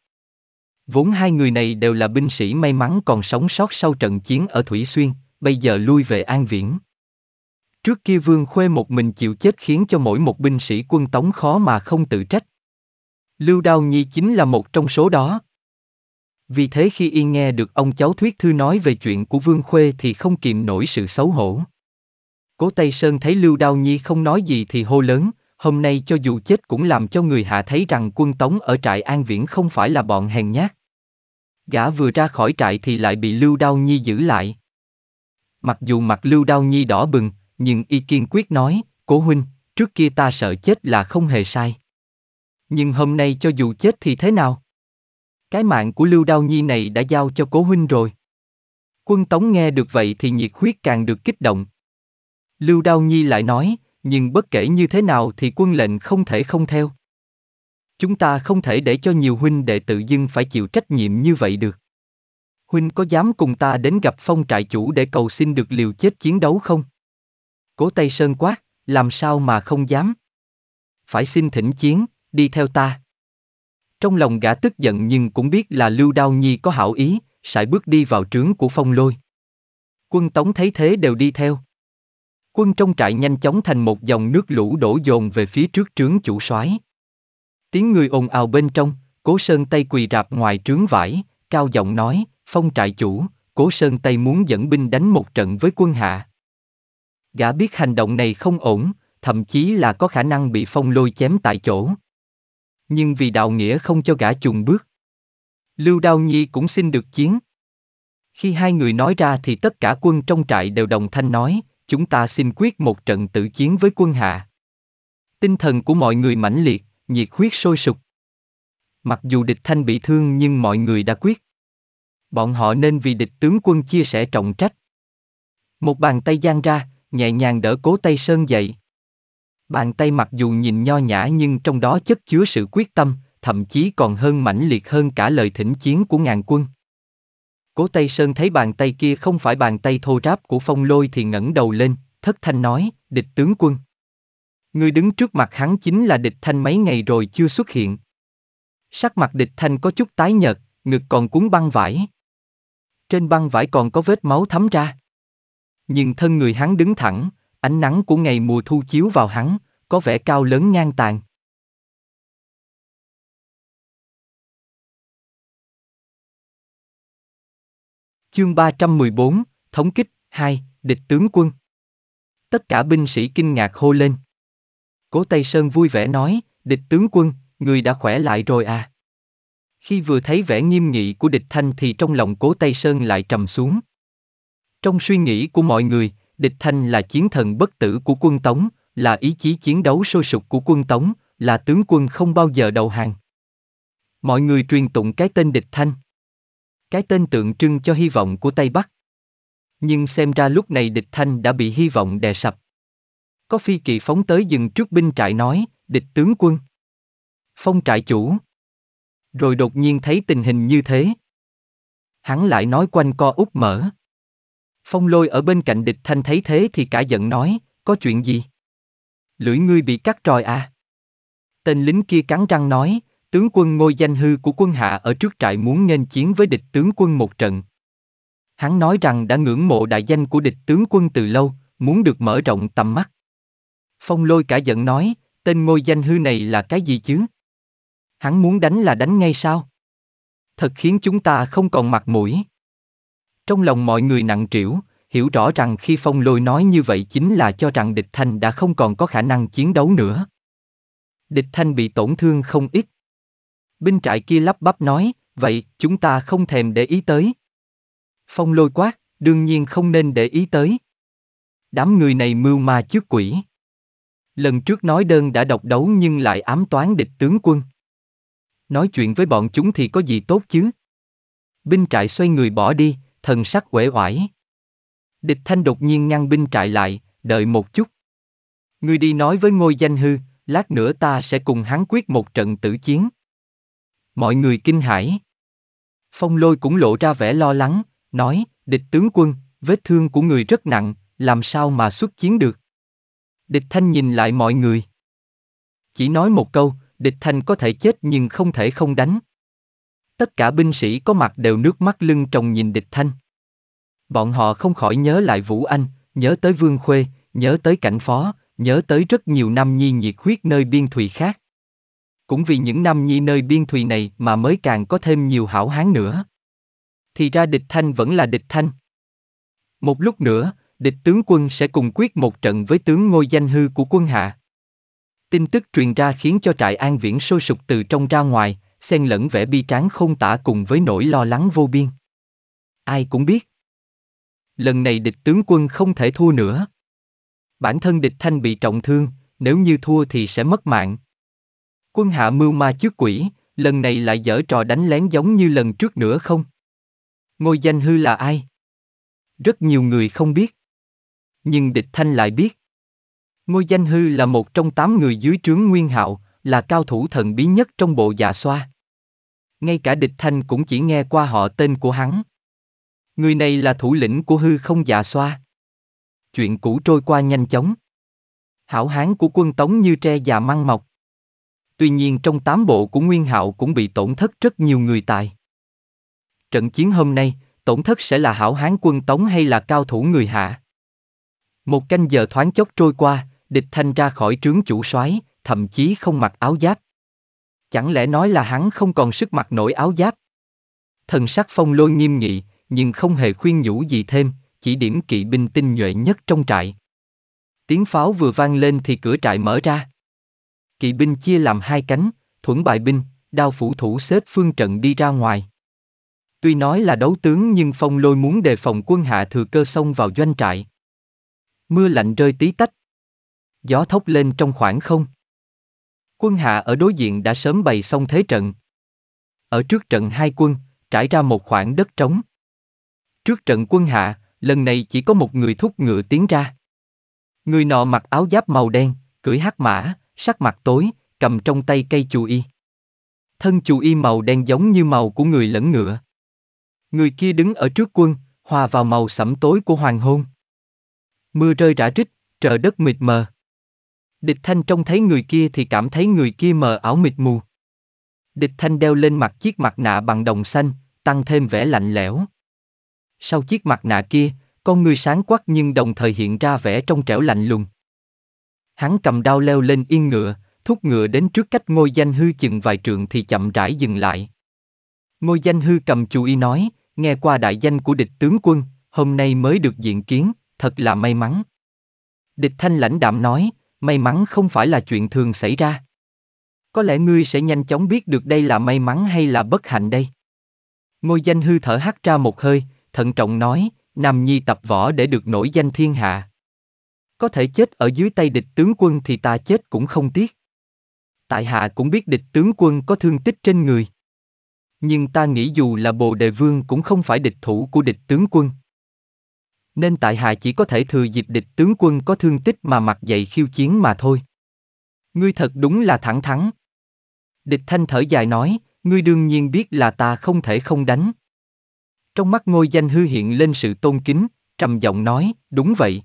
Vốn hai người này đều là binh sĩ may mắn còn sống sót sau trận chiến ở Thủy Xuyên, bây giờ lui về An Viễn. Trước kia Vương Khuê một mình chịu chết khiến cho mỗi một binh sĩ quân tống khó mà không tự trách. Lưu Đao Nhi chính là một trong số đó. Vì thế khi y nghe được ông cháu thuyết thư nói về chuyện của Vương Khuê thì không kiềm nổi sự xấu hổ. Cố Tây Sơn thấy Lưu Đao Nhi không nói gì thì hô lớn, hôm nay cho dù chết cũng làm cho người hạ thấy rằng quân tống ở trại An Viễn không phải là bọn hèn nhát. Gã vừa ra khỏi trại thì lại bị Lưu Đao Nhi giữ lại. Mặc dù mặt Lưu Đao Nhi đỏ bừng, nhưng y kiên quyết nói, cố huynh, trước kia ta sợ chết là không hề sai. Nhưng hôm nay cho dù chết thì thế nào? Cái mạng của Lưu Đao Nhi này đã giao cho cố huynh rồi. Quân Tống nghe được vậy thì nhiệt huyết càng được kích động. Lưu Đao Nhi lại nói, nhưng bất kể như thế nào thì quân lệnh không thể không theo. Chúng ta không thể để cho nhiều huynh đệ tự dưng phải chịu trách nhiệm như vậy được. Huynh có dám cùng ta đến gặp phong trại chủ để cầu xin được liều chết chiến đấu không? Cố Tây Sơn quát, làm sao mà không dám. Phải xin thỉnh chiến, đi theo ta. Trong lòng gã tức giận nhưng cũng biết là Lưu Đao Nhi có hảo ý, sải bước đi vào trướng của phong lôi. Quân tống thấy thế đều đi theo. Quân trong trại nhanh chóng thành một dòng nước lũ đổ dồn về phía trước trướng chủ soái. Tiếng người ồn ào bên trong, Cố Sơn Tây quỳ rạp ngoài trướng vải, cao giọng nói, phong trại chủ, Cố Sơn Tây muốn dẫn binh đánh một trận với quân hạ. Gã biết hành động này không ổn, thậm chí là có khả năng bị phong lôi chém tại chỗ. Nhưng vì đạo nghĩa không cho gã chùn bước. Lưu Đao Nhi cũng xin được chiến. Khi hai người nói ra thì tất cả quân trong trại đều đồng thanh nói, chúng ta xin quyết một trận tự chiến với quân hạ. Tinh thần của mọi người mãnh liệt, nhiệt huyết sôi sục. Mặc dù địch thanh bị thương nhưng mọi người đã quyết. Bọn họ nên vì địch tướng quân chia sẻ trọng trách. Một bàn tay giang ra, nhẹ nhàng đỡ cố tay Sơn dậy. Bàn tay mặc dù nhìn nho nhã nhưng trong đó chất chứa sự quyết tâm, thậm chí còn hơn mãnh liệt hơn cả lời thỉnh chiến của ngàn quân. Cố tay Sơn thấy bàn tay kia không phải bàn tay thô ráp của phong lôi thì ngẩng đầu lên, thất thanh nói, địch tướng quân. Người đứng trước mặt hắn chính là địch thanh mấy ngày rồi chưa xuất hiện. Sắc mặt địch thanh có chút tái nhợt, ngực còn cuốn băng vải. Trên băng vải còn có vết máu thấm ra nhưng thân người hắn đứng thẳng, ánh nắng của ngày mùa thu chiếu vào hắn, có vẻ cao lớn ngang tàn. Chương 314, Thống kích, 2, địch tướng quân. Tất cả binh sĩ kinh ngạc hô lên. Cố Tây Sơn vui vẻ nói, địch tướng quân, người đã khỏe lại rồi à. Khi vừa thấy vẻ nghiêm nghị của địch thanh thì trong lòng cố Tây Sơn lại trầm xuống. Trong suy nghĩ của mọi người, địch thanh là chiến thần bất tử của quân Tống, là ý chí chiến đấu sôi sục của quân Tống, là tướng quân không bao giờ đầu hàng. Mọi người truyền tụng cái tên địch thanh. Cái tên tượng trưng cho hy vọng của Tây Bắc. Nhưng xem ra lúc này địch thanh đã bị hy vọng đè sập. Có phi kỵ phóng tới dừng trước binh trại nói, địch tướng quân. Phong trại chủ. Rồi đột nhiên thấy tình hình như thế. Hắn lại nói quanh co út mở. Phong lôi ở bên cạnh địch thanh thấy thế thì cả giận nói, có chuyện gì? Lưỡi ngươi bị cắt tròi à? Tên lính kia cắn răng nói, tướng quân ngôi danh hư của quân hạ ở trước trại muốn nghênh chiến với địch tướng quân một trận. Hắn nói rằng đã ngưỡng mộ đại danh của địch tướng quân từ lâu, muốn được mở rộng tầm mắt. Phong lôi cả giận nói, tên ngôi danh hư này là cái gì chứ? Hắn muốn đánh là đánh ngay sao? Thật khiến chúng ta không còn mặt mũi. Trong lòng mọi người nặng trĩu, hiểu rõ rằng khi phong lôi nói như vậy chính là cho rằng địch thanh đã không còn có khả năng chiến đấu nữa. Địch thanh bị tổn thương không ít. Binh trại kia lắp bắp nói, vậy chúng ta không thèm để ý tới. Phong lôi quát, đương nhiên không nên để ý tới. Đám người này mưu ma trước quỷ. Lần trước nói đơn đã độc đấu nhưng lại ám toán địch tướng quân. Nói chuyện với bọn chúng thì có gì tốt chứ? Binh trại xoay người bỏ đi, thần sắc uể oải. Địch thanh đột nhiên ngăn binh trại lại, đợi một chút. Ngươi đi nói với ngôi danh hư, lát nữa ta sẽ cùng hắn quyết một trận tử chiến. Mọi người kinh hãi. Phong lôi cũng lộ ra vẻ lo lắng, nói, địch tướng quân, vết thương của người rất nặng, làm sao mà xuất chiến được. Địch thanh nhìn lại mọi người. Chỉ nói một câu, địch thanh có thể chết nhưng không thể không đánh tất cả binh sĩ có mặt đều nước mắt lưng tròng nhìn địch thanh. Bọn họ không khỏi nhớ lại Vũ Anh, nhớ tới Vương Khuê, nhớ tới Cảnh Phó, nhớ tới rất nhiều nam nhi nhiệt huyết nơi biên thùy khác. Cũng vì những nam nhi nơi biên thùy này mà mới càng có thêm nhiều hảo hán nữa. Thì ra địch thanh vẫn là địch thanh. Một lúc nữa, địch tướng quân sẽ cùng quyết một trận với tướng ngôi danh hư của quân hạ. Tin tức truyền ra khiến cho trại an viễn sôi sục từ trong ra ngoài, xen lẫn vẻ bi tráng không tả cùng với nỗi lo lắng vô biên. Ai cũng biết. Lần này địch tướng quân không thể thua nữa. Bản thân địch thanh bị trọng thương, nếu như thua thì sẽ mất mạng. Quân hạ mưu ma trước quỷ, lần này lại dở trò đánh lén giống như lần trước nữa không? Ngôi danh hư là ai? Rất nhiều người không biết. Nhưng địch thanh lại biết. Ngôi danh hư là một trong tám người dưới trướng Nguyên Hạo, là cao thủ thần bí nhất trong bộ dạ xoa. Ngay cả địch thanh cũng chỉ nghe qua họ tên của hắn. Người này là thủ lĩnh của hư không dạ xoa. Chuyện cũ trôi qua nhanh chóng. Hảo hán của quân tống như tre già măng mọc. Tuy nhiên trong tám bộ của Nguyên Hạo cũng bị tổn thất rất nhiều người tài. Trận chiến hôm nay, tổn thất sẽ là hảo hán quân tống hay là cao thủ người hạ? Một canh giờ thoáng chốc trôi qua, địch thanh ra khỏi trướng chủ soái, thậm chí không mặc áo giáp. Chẳng lẽ nói là hắn không còn sức mặc nổi áo giáp? Thần sắc phong lôi nghiêm nghị, nhưng không hề khuyên nhủ gì thêm, chỉ điểm kỵ binh tinh nhuệ nhất trong trại. Tiếng pháo vừa vang lên thì cửa trại mở ra. Kỵ binh chia làm hai cánh, thuẫn bại binh, đao phủ thủ xếp phương trận đi ra ngoài. Tuy nói là đấu tướng nhưng phong lôi muốn đề phòng quân hạ thừa cơ xông vào doanh trại. Mưa lạnh rơi tí tách. Gió thốc lên trong khoảng không. Quân hạ ở đối diện đã sớm bày xong thế trận. Ở trước trận hai quân, trải ra một khoảng đất trống. Trước trận quân hạ, lần này chỉ có một người thúc ngựa tiến ra. Người nọ mặc áo giáp màu đen, cưỡi hắc mã, sắc mặt tối, cầm trong tay cây chù y. Thân chù y màu đen giống như màu của người lẫn ngựa. Người kia đứng ở trước quân, hòa vào màu sẫm tối của hoàng hôn. Mưa rơi rã rít, trời đất mịt mờ. Địch Thanh trông thấy người kia thì cảm thấy người kia mờ ảo mịt mù. Địch Thanh đeo lên mặt chiếc mặt nạ bằng đồng xanh, tăng thêm vẻ lạnh lẽo. Sau chiếc mặt nạ kia, con người sáng quắc nhưng đồng thời hiện ra vẻ trong trẻo lạnh lùng. Hắn cầm đao leo lên yên ngựa, thúc ngựa đến trước cách ngôi danh hư chừng vài trượng thì chậm rãi dừng lại. Ngôi danh hư cầm chú ý nói, nghe qua đại danh của địch tướng quân, hôm nay mới được diện kiến, thật là may mắn. Địch thanh lãnh đạm nói, may mắn không phải là chuyện thường xảy ra. Có lẽ ngươi sẽ nhanh chóng biết được đây là may mắn hay là bất hạnh đây. Ngôi danh hư thở hắt ra một hơi, thận trọng nói, Nằm Nhi tập võ để được nổi danh thiên hạ. Có thể chết ở dưới tay địch tướng quân thì ta chết cũng không tiếc. Tại hạ cũng biết địch tướng quân có thương tích trên người. Nhưng ta nghĩ dù là bồ đề vương cũng không phải địch thủ của địch tướng quân nên tại hạ chỉ có thể thừa dịp địch tướng quân có thương tích mà mặc dậy khiêu chiến mà thôi. Ngươi thật đúng là thẳng thắn. Địch thanh thở dài nói, ngươi đương nhiên biết là ta không thể không đánh. Trong mắt ngôi danh hư hiện lên sự tôn kính, trầm giọng nói, đúng vậy.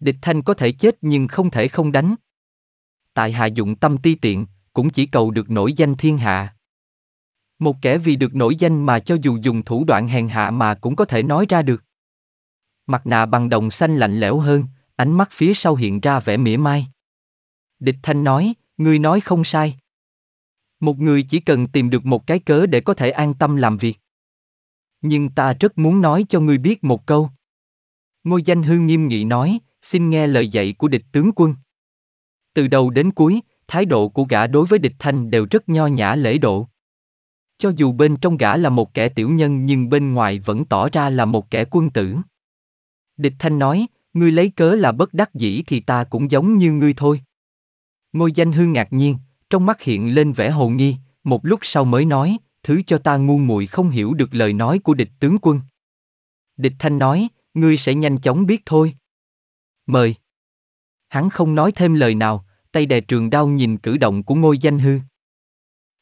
Địch thanh có thể chết nhưng không thể không đánh. Tại hạ dụng tâm ti tiện, cũng chỉ cầu được nổi danh thiên hạ. Một kẻ vì được nổi danh mà cho dù dùng thủ đoạn hèn hạ mà cũng có thể nói ra được. Mặt nạ bằng đồng xanh lạnh lẽo hơn, ánh mắt phía sau hiện ra vẻ mỉa mai. Địch Thanh nói, ngươi nói không sai. Một người chỉ cần tìm được một cái cớ để có thể an tâm làm việc. Nhưng ta rất muốn nói cho ngươi biết một câu. Ngô Danh Hư nghiêm nghị nói, xin nghe lời dạy của địch tướng quân. Từ đầu đến cuối, thái độ của gã đối với địch thanh đều rất nho nhã lễ độ. Cho dù bên trong gã là một kẻ tiểu nhân nhưng bên ngoài vẫn tỏ ra là một kẻ quân tử. Địch Thanh nói, ngươi lấy cớ là bất đắc dĩ thì ta cũng giống như ngươi thôi. Ngôi danh hư ngạc nhiên, trong mắt hiện lên vẻ hồ nghi, một lúc sau mới nói, thứ cho ta ngu muội không hiểu được lời nói của địch tướng quân. Địch Thanh nói, ngươi sẽ nhanh chóng biết thôi. Mời. Hắn không nói thêm lời nào, tay đè trường đao nhìn cử động của ngôi danh hư.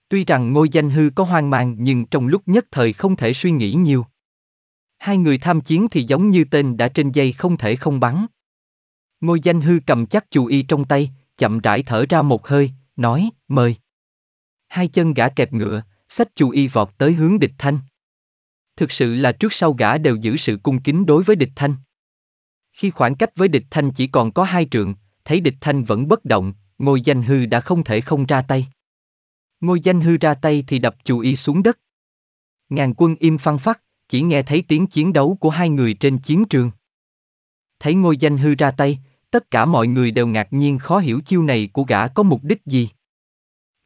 Tuy rằng ngôi danh hư có hoang mang nhưng trong lúc nhất thời không thể suy nghĩ nhiều. Hai người tham chiến thì giống như tên đã trên dây không thể không bắn. Ngôi danh hư cầm chắc chù y trong tay, chậm rãi thở ra một hơi, nói, mời. Hai chân gã kẹp ngựa, sách chù y vọt tới hướng địch thanh. Thực sự là trước sau gã đều giữ sự cung kính đối với địch thanh. Khi khoảng cách với địch thanh chỉ còn có hai trượng, thấy địch thanh vẫn bất động, ngôi danh hư đã không thể không ra tay. Ngôi danh hư ra tay thì đập chù y xuống đất. Ngàn quân im phăng phát, chỉ nghe thấy tiếng chiến đấu của hai người trên chiến trường. Thấy ngôi danh hư ra tay, tất cả mọi người đều ngạc nhiên khó hiểu chiêu này của gã có mục đích gì.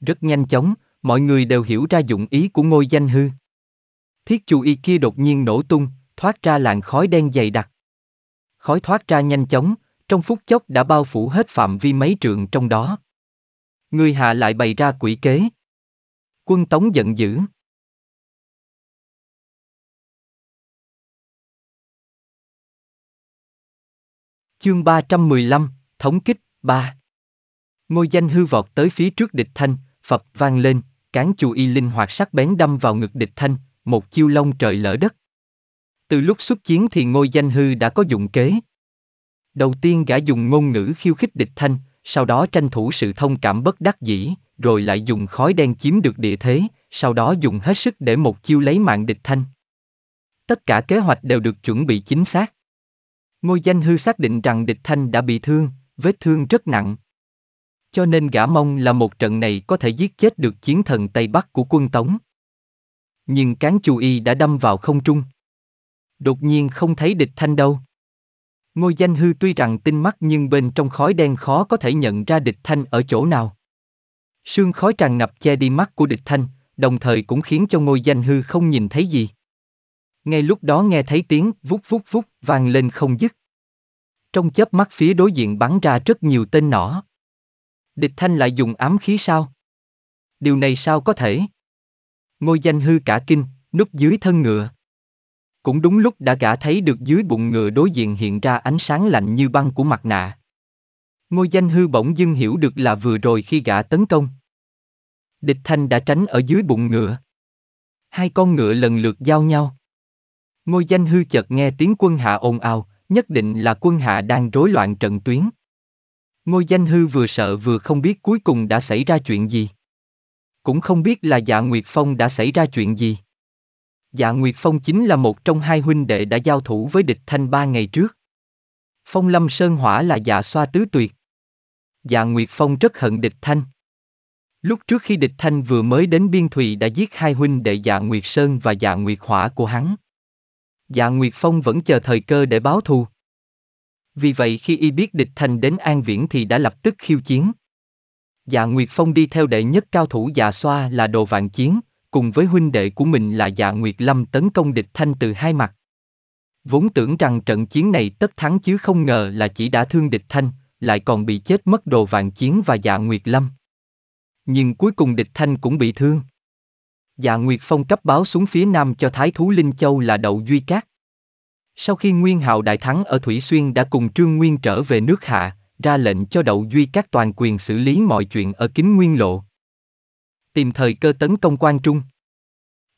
Rất nhanh chóng, mọi người đều hiểu ra dụng ý của ngôi danh hư. Thiết chủ y kia đột nhiên nổ tung, thoát ra làn khói đen dày đặc. Khói thoát ra nhanh chóng, trong phút chốc đã bao phủ hết phạm vi mấy trường trong đó. Người hạ lại bày ra quỷ kế. Quân Tống giận dữ. Chương 315, Thống kích, 3 Ngôi danh hư vọt tới phía trước địch thanh, phật vang lên, cán chù y linh hoạt sắc bén đâm vào ngực địch thanh, một chiêu lông trời lỡ đất. Từ lúc xuất chiến thì ngôi danh hư đã có dụng kế. Đầu tiên gã dùng ngôn ngữ khiêu khích địch thanh, sau đó tranh thủ sự thông cảm bất đắc dĩ, rồi lại dùng khói đen chiếm được địa thế, sau đó dùng hết sức để một chiêu lấy mạng địch thanh. Tất cả kế hoạch đều được chuẩn bị chính xác. Ngôi danh hư xác định rằng địch thanh đã bị thương, vết thương rất nặng. Cho nên gã mong là một trận này có thể giết chết được chiến thần Tây Bắc của quân Tống. Nhưng cán chú y đã đâm vào không trung. Đột nhiên không thấy địch thanh đâu. Ngôi danh hư tuy rằng tinh mắt nhưng bên trong khói đen khó có thể nhận ra địch thanh ở chỗ nào. Sương khói tràn ngập che đi mắt của địch thanh, đồng thời cũng khiến cho ngôi danh hư không nhìn thấy gì ngay lúc đó nghe thấy tiếng vút vút vút vang lên không dứt. Trong chớp mắt phía đối diện bắn ra rất nhiều tên nỏ. Địch thanh lại dùng ám khí sao? Điều này sao có thể? Ngôi danh hư cả kinh, núp dưới thân ngựa. Cũng đúng lúc đã gã thấy được dưới bụng ngựa đối diện hiện ra ánh sáng lạnh như băng của mặt nạ. Ngôi danh hư bỗng dưng hiểu được là vừa rồi khi gã tấn công. Địch thanh đã tránh ở dưới bụng ngựa. Hai con ngựa lần lượt giao nhau. Ngôi danh hư chợt nghe tiếng quân hạ ồn ào, nhất định là quân hạ đang rối loạn trận tuyến. Ngôi danh hư vừa sợ vừa không biết cuối cùng đã xảy ra chuyện gì. Cũng không biết là dạ Nguyệt Phong đã xảy ra chuyện gì. Dạ Nguyệt Phong chính là một trong hai huynh đệ đã giao thủ với địch thanh ba ngày trước. Phong Lâm Sơn Hỏa là dạ xoa tứ tuyệt. Dạ Nguyệt Phong rất hận địch thanh. Lúc trước khi địch thanh vừa mới đến Biên Thùy đã giết hai huynh đệ dạ Nguyệt Sơn và dạ Nguyệt Hỏa của hắn dạ Nguyệt Phong vẫn chờ thời cơ để báo thù. Vì vậy khi y biết địch thành đến An Viễn thì đã lập tức khiêu chiến. Dạ Nguyệt Phong đi theo đệ nhất cao thủ dạ xoa là đồ vạn chiến, cùng với huynh đệ của mình là dạ Nguyệt Lâm tấn công địch thanh từ hai mặt. Vốn tưởng rằng trận chiến này tất thắng chứ không ngờ là chỉ đã thương địch thanh, lại còn bị chết mất đồ vạn chiến và dạ Nguyệt Lâm. Nhưng cuối cùng địch thanh cũng bị thương. Dạ Nguyệt Phong cấp báo xuống phía nam cho Thái Thú Linh Châu là Đậu Duy Cát. Sau khi Nguyên Hạo đại thắng ở Thủy Xuyên đã cùng Trương Nguyên trở về nước Hạ, ra lệnh cho Đậu Duy Cát toàn quyền xử lý mọi chuyện ở Kính Nguyên Lộ. Tìm thời cơ tấn công quan trung.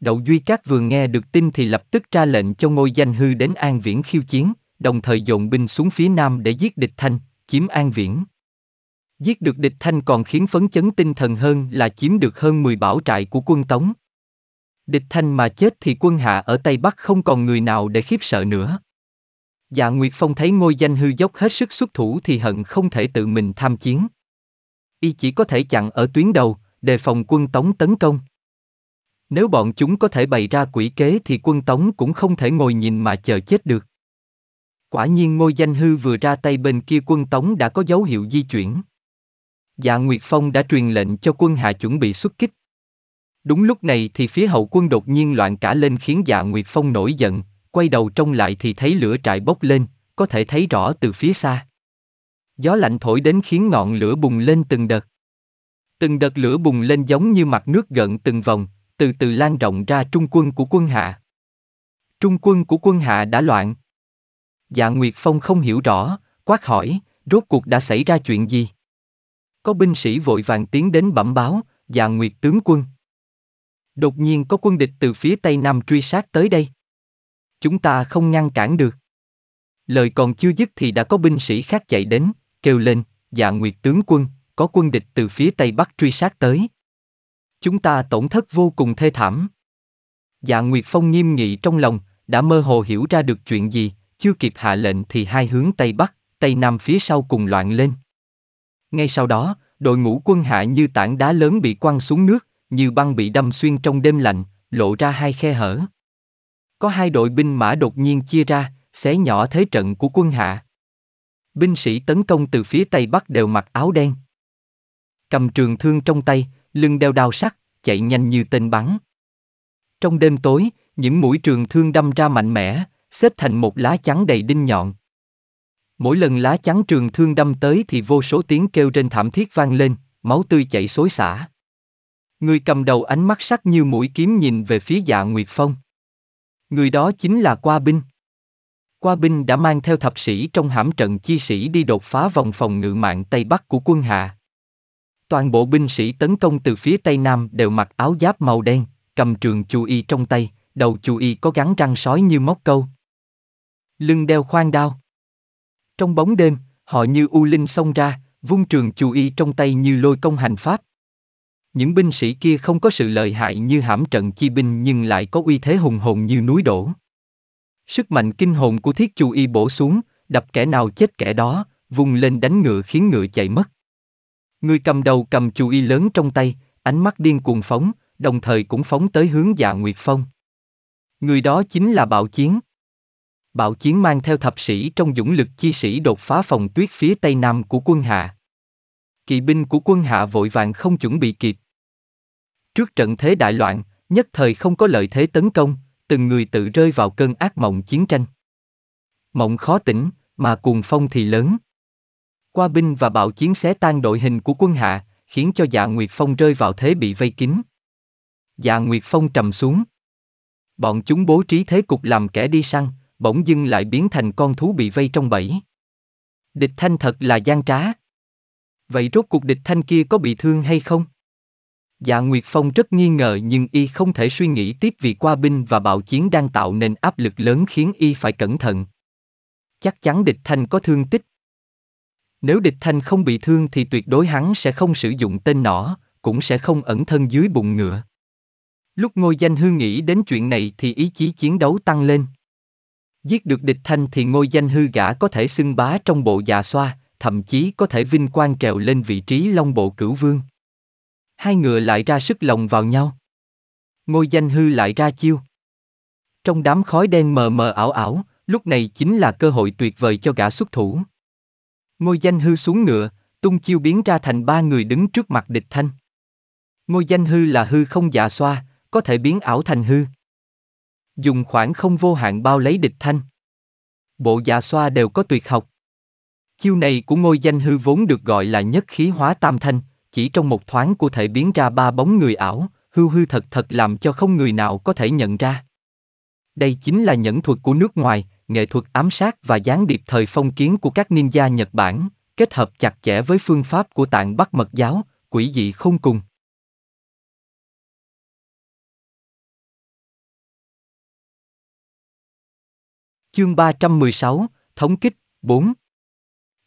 Đậu Duy Cát vừa nghe được tin thì lập tức ra lệnh cho ngôi danh hư đến An Viễn khiêu chiến, đồng thời dồn binh xuống phía nam để giết địch thanh, chiếm An Viễn. Giết được địch thanh còn khiến phấn chấn tinh thần hơn là chiếm được hơn 10 bảo trại của quân Tống. Địch thanh mà chết thì quân hạ ở Tây Bắc không còn người nào để khiếp sợ nữa. Dạ Nguyệt Phong thấy ngôi danh hư dốc hết sức xuất thủ thì hận không thể tự mình tham chiến. Y chỉ có thể chặn ở tuyến đầu, đề phòng quân Tống tấn công. Nếu bọn chúng có thể bày ra quỷ kế thì quân Tống cũng không thể ngồi nhìn mà chờ chết được. Quả nhiên ngôi danh hư vừa ra tay bên kia quân Tống đã có dấu hiệu di chuyển. Dạ Nguyệt Phong đã truyền lệnh cho quân hạ chuẩn bị xuất kích. Đúng lúc này thì phía hậu quân đột nhiên loạn cả lên khiến dạ Nguyệt Phong nổi giận, quay đầu trông lại thì thấy lửa trại bốc lên, có thể thấy rõ từ phía xa. Gió lạnh thổi đến khiến ngọn lửa bùng lên từng đợt. Từng đợt lửa bùng lên giống như mặt nước gợn từng vòng, từ từ lan rộng ra trung quân của quân hạ. Trung quân của quân hạ đã loạn. Dạ Nguyệt Phong không hiểu rõ, quát hỏi, rốt cuộc đã xảy ra chuyện gì? Có binh sĩ vội vàng tiến đến bẩm báo, dạ Nguyệt tướng quân. Đột nhiên có quân địch từ phía Tây Nam truy sát tới đây. Chúng ta không ngăn cản được. Lời còn chưa dứt thì đã có binh sĩ khác chạy đến, kêu lên, dạ nguyệt tướng quân, có quân địch từ phía Tây Bắc truy sát tới. Chúng ta tổn thất vô cùng thê thảm. Dạ Nguyệt Phong nghiêm nghị trong lòng, đã mơ hồ hiểu ra được chuyện gì, chưa kịp hạ lệnh thì hai hướng Tây Bắc, Tây Nam phía sau cùng loạn lên. Ngay sau đó, đội ngũ quân hạ như tảng đá lớn bị quăng xuống nước, như băng bị đâm xuyên trong đêm lạnh, lộ ra hai khe hở. Có hai đội binh mã đột nhiên chia ra, xé nhỏ thế trận của quân hạ. Binh sĩ tấn công từ phía Tây Bắc đều mặc áo đen. Cầm trường thương trong tay, lưng đeo đao sắt, chạy nhanh như tên bắn. Trong đêm tối, những mũi trường thương đâm ra mạnh mẽ, xếp thành một lá chắn đầy đinh nhọn. Mỗi lần lá chắn trường thương đâm tới thì vô số tiếng kêu trên thảm thiết vang lên, máu tươi chảy xối xả. Người cầm đầu ánh mắt sắc như mũi kiếm nhìn về phía dạ Nguyệt Phong. Người đó chính là Qua Binh. Qua Binh đã mang theo thập sĩ trong hãm trận chi sĩ đi đột phá vòng phòng ngự mạng Tây Bắc của quân hạ. Toàn bộ binh sĩ tấn công từ phía Tây Nam đều mặc áo giáp màu đen, cầm trường chu y trong tay, đầu chu y có gắn răng sói như móc câu. Lưng đeo khoan đao. Trong bóng đêm, họ như u linh xông ra, vung trường chu y trong tay như lôi công hành pháp. Những binh sĩ kia không có sự lợi hại như hãm trận chi binh nhưng lại có uy thế hùng hồn như núi đổ. Sức mạnh kinh hồn của thiết chu y bổ xuống, đập kẻ nào chết kẻ đó, vùng lên đánh ngựa khiến ngựa chạy mất. Người cầm đầu cầm chu y lớn trong tay, ánh mắt điên cuồng phóng, đồng thời cũng phóng tới hướng dạ Nguyệt Phong. Người đó chính là Bạo Chiến. Bạo Chiến mang theo thập sĩ trong dũng lực chi sĩ đột phá phòng tuyết phía tây nam của quân hạ kỵ binh của quân hạ vội vàng không chuẩn bị kịp. Trước trận thế đại loạn, nhất thời không có lợi thế tấn công, từng người tự rơi vào cơn ác mộng chiến tranh. Mộng khó tỉnh, mà cuồng phong thì lớn. Qua binh và bạo chiến xé tan đội hình của quân hạ, khiến cho dạ Nguyệt Phong rơi vào thế bị vây kín. Dạ Nguyệt Phong trầm xuống. Bọn chúng bố trí thế cục làm kẻ đi săn, bỗng dưng lại biến thành con thú bị vây trong bẫy. Địch thanh thật là gian trá, Vậy rốt cuộc địch thanh kia có bị thương hay không? Dạ Nguyệt Phong rất nghi ngờ nhưng y không thể suy nghĩ tiếp vì qua binh và bạo chiến đang tạo nên áp lực lớn khiến y phải cẩn thận. Chắc chắn địch thanh có thương tích. Nếu địch thanh không bị thương thì tuyệt đối hắn sẽ không sử dụng tên nỏ, cũng sẽ không ẩn thân dưới bụng ngựa. Lúc ngôi danh hư nghĩ đến chuyện này thì ý chí chiến đấu tăng lên. Giết được địch thanh thì ngôi danh hư gã có thể xưng bá trong bộ già dạ xoa, thậm chí có thể vinh quang trèo lên vị trí Long Bộ Cửu Vương. Hai ngựa lại ra sức lồng vào nhau. Ngôi danh hư lại ra chiêu. Trong đám khói đen mờ mờ ảo ảo, lúc này chính là cơ hội tuyệt vời cho gã xuất thủ. Ngôi danh hư xuống ngựa, tung chiêu biến ra thành ba người đứng trước mặt địch thanh. Ngôi danh hư là hư không dạ xoa, có thể biến ảo thành hư. Dùng khoảng không vô hạn bao lấy địch thanh. Bộ dạ xoa đều có tuyệt học, Chiêu này của ngôi danh hư vốn được gọi là nhất khí hóa tam thanh, chỉ trong một thoáng có thể biến ra ba bóng người ảo, hư hư thật thật làm cho không người nào có thể nhận ra. Đây chính là nhẫn thuật của nước ngoài, nghệ thuật ám sát và gián điệp thời phong kiến của các ninja Nhật Bản, kết hợp chặt chẽ với phương pháp của tạng Bắc Mật Giáo, quỷ dị không cùng. Chương 316, Thống kích, 4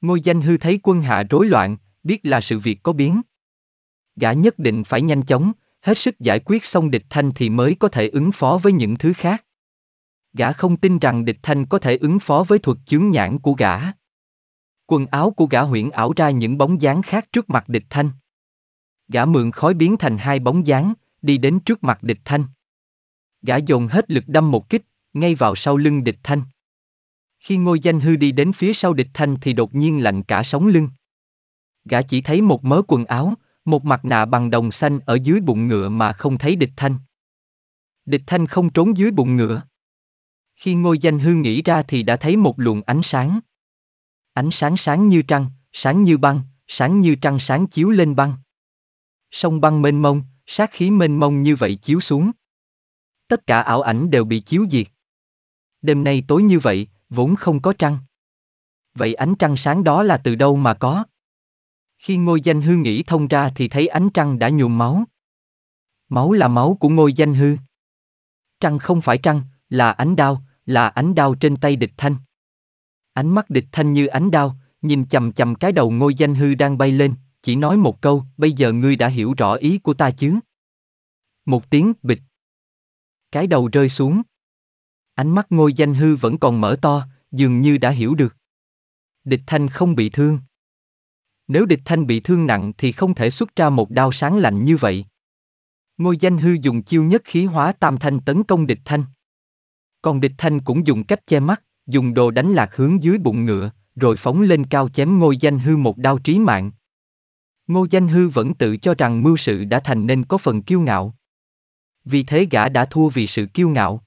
Ngôi danh hư thấy quân hạ rối loạn, biết là sự việc có biến. Gã nhất định phải nhanh chóng, hết sức giải quyết xong địch thanh thì mới có thể ứng phó với những thứ khác. Gã không tin rằng địch thanh có thể ứng phó với thuật chướng nhãn của gã. Quần áo của gã huyễn ảo ra những bóng dáng khác trước mặt địch thanh. Gã mượn khói biến thành hai bóng dáng, đi đến trước mặt địch thanh. Gã dồn hết lực đâm một kích, ngay vào sau lưng địch thanh. Khi ngôi danh hư đi đến phía sau địch thanh thì đột nhiên lạnh cả sống lưng. Gã chỉ thấy một mớ quần áo, một mặt nạ bằng đồng xanh ở dưới bụng ngựa mà không thấy địch thanh. Địch thanh không trốn dưới bụng ngựa. Khi ngôi danh hư nghĩ ra thì đã thấy một luồng ánh sáng. Ánh sáng sáng như trăng, sáng như băng, sáng như trăng sáng chiếu lên băng. Sông băng mênh mông, sát khí mênh mông như vậy chiếu xuống. Tất cả ảo ảnh đều bị chiếu diệt. Đêm nay tối như vậy, vốn không có trăng. Vậy ánh trăng sáng đó là từ đâu mà có? Khi ngôi danh hư nghĩ thông ra thì thấy ánh trăng đã nhuộm máu. Máu là máu của ngôi danh hư. Trăng không phải trăng, là ánh đao, là ánh đao trên tay địch thanh. Ánh mắt địch thanh như ánh đao, nhìn chầm chầm cái đầu ngôi danh hư đang bay lên, chỉ nói một câu, bây giờ ngươi đã hiểu rõ ý của ta chứ. Một tiếng bịch. Cái đầu rơi xuống. Ánh mắt ngôi danh hư vẫn còn mở to, dường như đã hiểu được. Địch thanh không bị thương. Nếu địch thanh bị thương nặng thì không thể xuất ra một đao sáng lạnh như vậy. Ngôi danh hư dùng chiêu nhất khí hóa tam thanh tấn công địch thanh. Còn địch thanh cũng dùng cách che mắt, dùng đồ đánh lạc hướng dưới bụng ngựa, rồi phóng lên cao chém ngôi danh hư một đao trí mạng. Ngô danh hư vẫn tự cho rằng mưu sự đã thành nên có phần kiêu ngạo. Vì thế gã đã thua vì sự kiêu ngạo.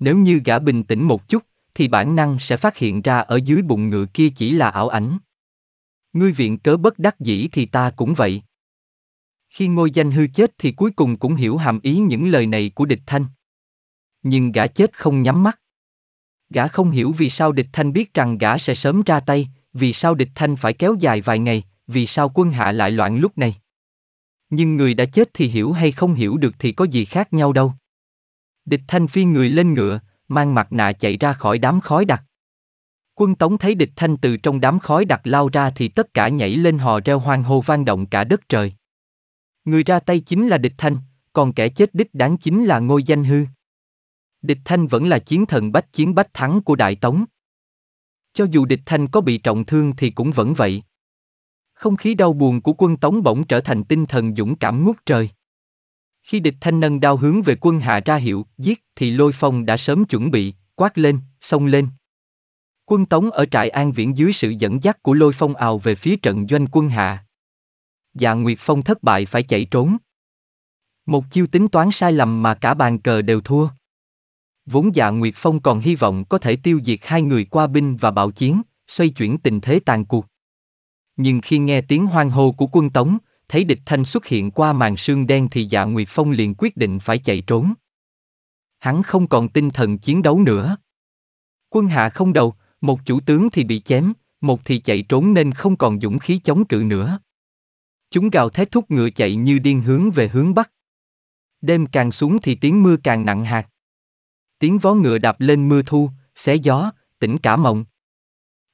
Nếu như gã bình tĩnh một chút, thì bản năng sẽ phát hiện ra ở dưới bụng ngựa kia chỉ là ảo ảnh. Ngươi viện cớ bất đắc dĩ thì ta cũng vậy. Khi ngôi danh hư chết thì cuối cùng cũng hiểu hàm ý những lời này của địch thanh. Nhưng gã chết không nhắm mắt. Gã không hiểu vì sao địch thanh biết rằng gã sẽ sớm ra tay, vì sao địch thanh phải kéo dài vài ngày, vì sao quân hạ lại loạn lúc này. Nhưng người đã chết thì hiểu hay không hiểu được thì có gì khác nhau đâu. Địch Thanh phi người lên ngựa, mang mặt nạ chạy ra khỏi đám khói đặc. Quân Tống thấy địch Thanh từ trong đám khói đặc lao ra thì tất cả nhảy lên hò reo hoang hô vang động cả đất trời. Người ra tay chính là địch Thanh, còn kẻ chết đích đáng chính là ngôi danh hư. Địch Thanh vẫn là chiến thần bách chiến bách thắng của Đại Tống. Cho dù địch Thanh có bị trọng thương thì cũng vẫn vậy. Không khí đau buồn của quân Tống bỗng trở thành tinh thần dũng cảm ngút trời. Khi địch thanh nâng đao hướng về quân hạ ra hiệu, giết, thì lôi phong đã sớm chuẩn bị, quát lên, xông lên. Quân Tống ở trại An Viễn dưới sự dẫn dắt của lôi phong ào về phía trận doanh quân hạ. Dạ Nguyệt Phong thất bại phải chạy trốn. Một chiêu tính toán sai lầm mà cả bàn cờ đều thua. Vốn dạ Nguyệt Phong còn hy vọng có thể tiêu diệt hai người qua binh và bạo chiến, xoay chuyển tình thế tàn cuộc. Nhưng khi nghe tiếng hoang hô của quân Tống, thấy địch thanh xuất hiện qua màn sương đen thì dạ Nguyệt Phong liền quyết định phải chạy trốn. Hắn không còn tinh thần chiến đấu nữa. Quân hạ không đầu, một chủ tướng thì bị chém, một thì chạy trốn nên không còn dũng khí chống cự nữa. Chúng gào thét thúc ngựa chạy như điên hướng về hướng bắc. Đêm càng xuống thì tiếng mưa càng nặng hạt. Tiếng vó ngựa đạp lên mưa thu, xé gió, tỉnh cả mộng.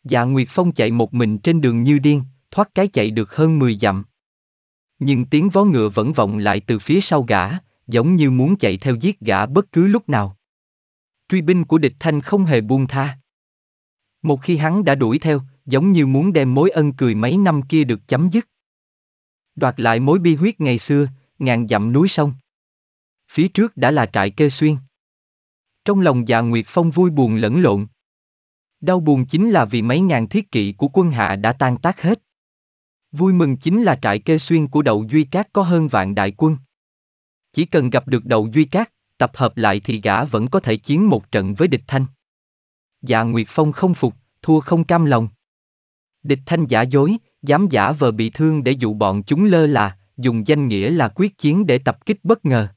Dạ Nguyệt Phong chạy một mình trên đường như điên, thoát cái chạy được hơn 10 dặm nhưng tiếng vó ngựa vẫn vọng lại từ phía sau gã, giống như muốn chạy theo giết gã bất cứ lúc nào. Truy binh của địch thanh không hề buông tha. Một khi hắn đã đuổi theo, giống như muốn đem mối ân cười mấy năm kia được chấm dứt. Đoạt lại mối bi huyết ngày xưa, ngàn dặm núi sông. Phía trước đã là trại kê xuyên. Trong lòng già dạ Nguyệt Phong vui buồn lẫn lộn. Đau buồn chính là vì mấy ngàn thiết kỵ của quân hạ đã tan tác hết. Vui mừng chính là trại kê xuyên của đậu Duy Cát có hơn vạn đại quân. Chỉ cần gặp được đậu Duy Cát, tập hợp lại thì gã vẫn có thể chiến một trận với địch thanh. Dạ Nguyệt Phong không phục, thua không cam lòng. Địch thanh giả dối, dám giả vờ bị thương để dụ bọn chúng lơ là, dùng danh nghĩa là quyết chiến để tập kích bất ngờ.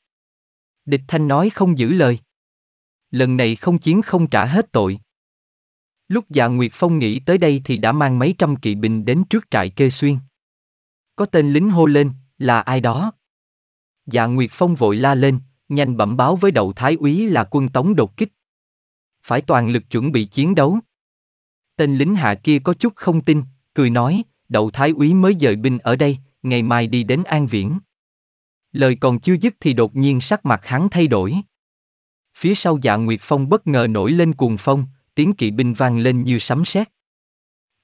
Địch thanh nói không giữ lời. Lần này không chiến không trả hết tội, Lúc dạ Nguyệt Phong nghĩ tới đây thì đã mang mấy trăm kỵ binh đến trước trại kê xuyên. Có tên lính hô lên, là ai đó? Dạ Nguyệt Phong vội la lên, nhanh bẩm báo với đậu thái úy là quân tống đột kích. Phải toàn lực chuẩn bị chiến đấu. Tên lính hạ kia có chút không tin, cười nói, đậu thái úy mới dời binh ở đây, ngày mai đi đến An Viễn. Lời còn chưa dứt thì đột nhiên sắc mặt hắn thay đổi. Phía sau dạ Nguyệt Phong bất ngờ nổi lên cuồng phong, tiếng kỵ binh vang lên như sấm sét.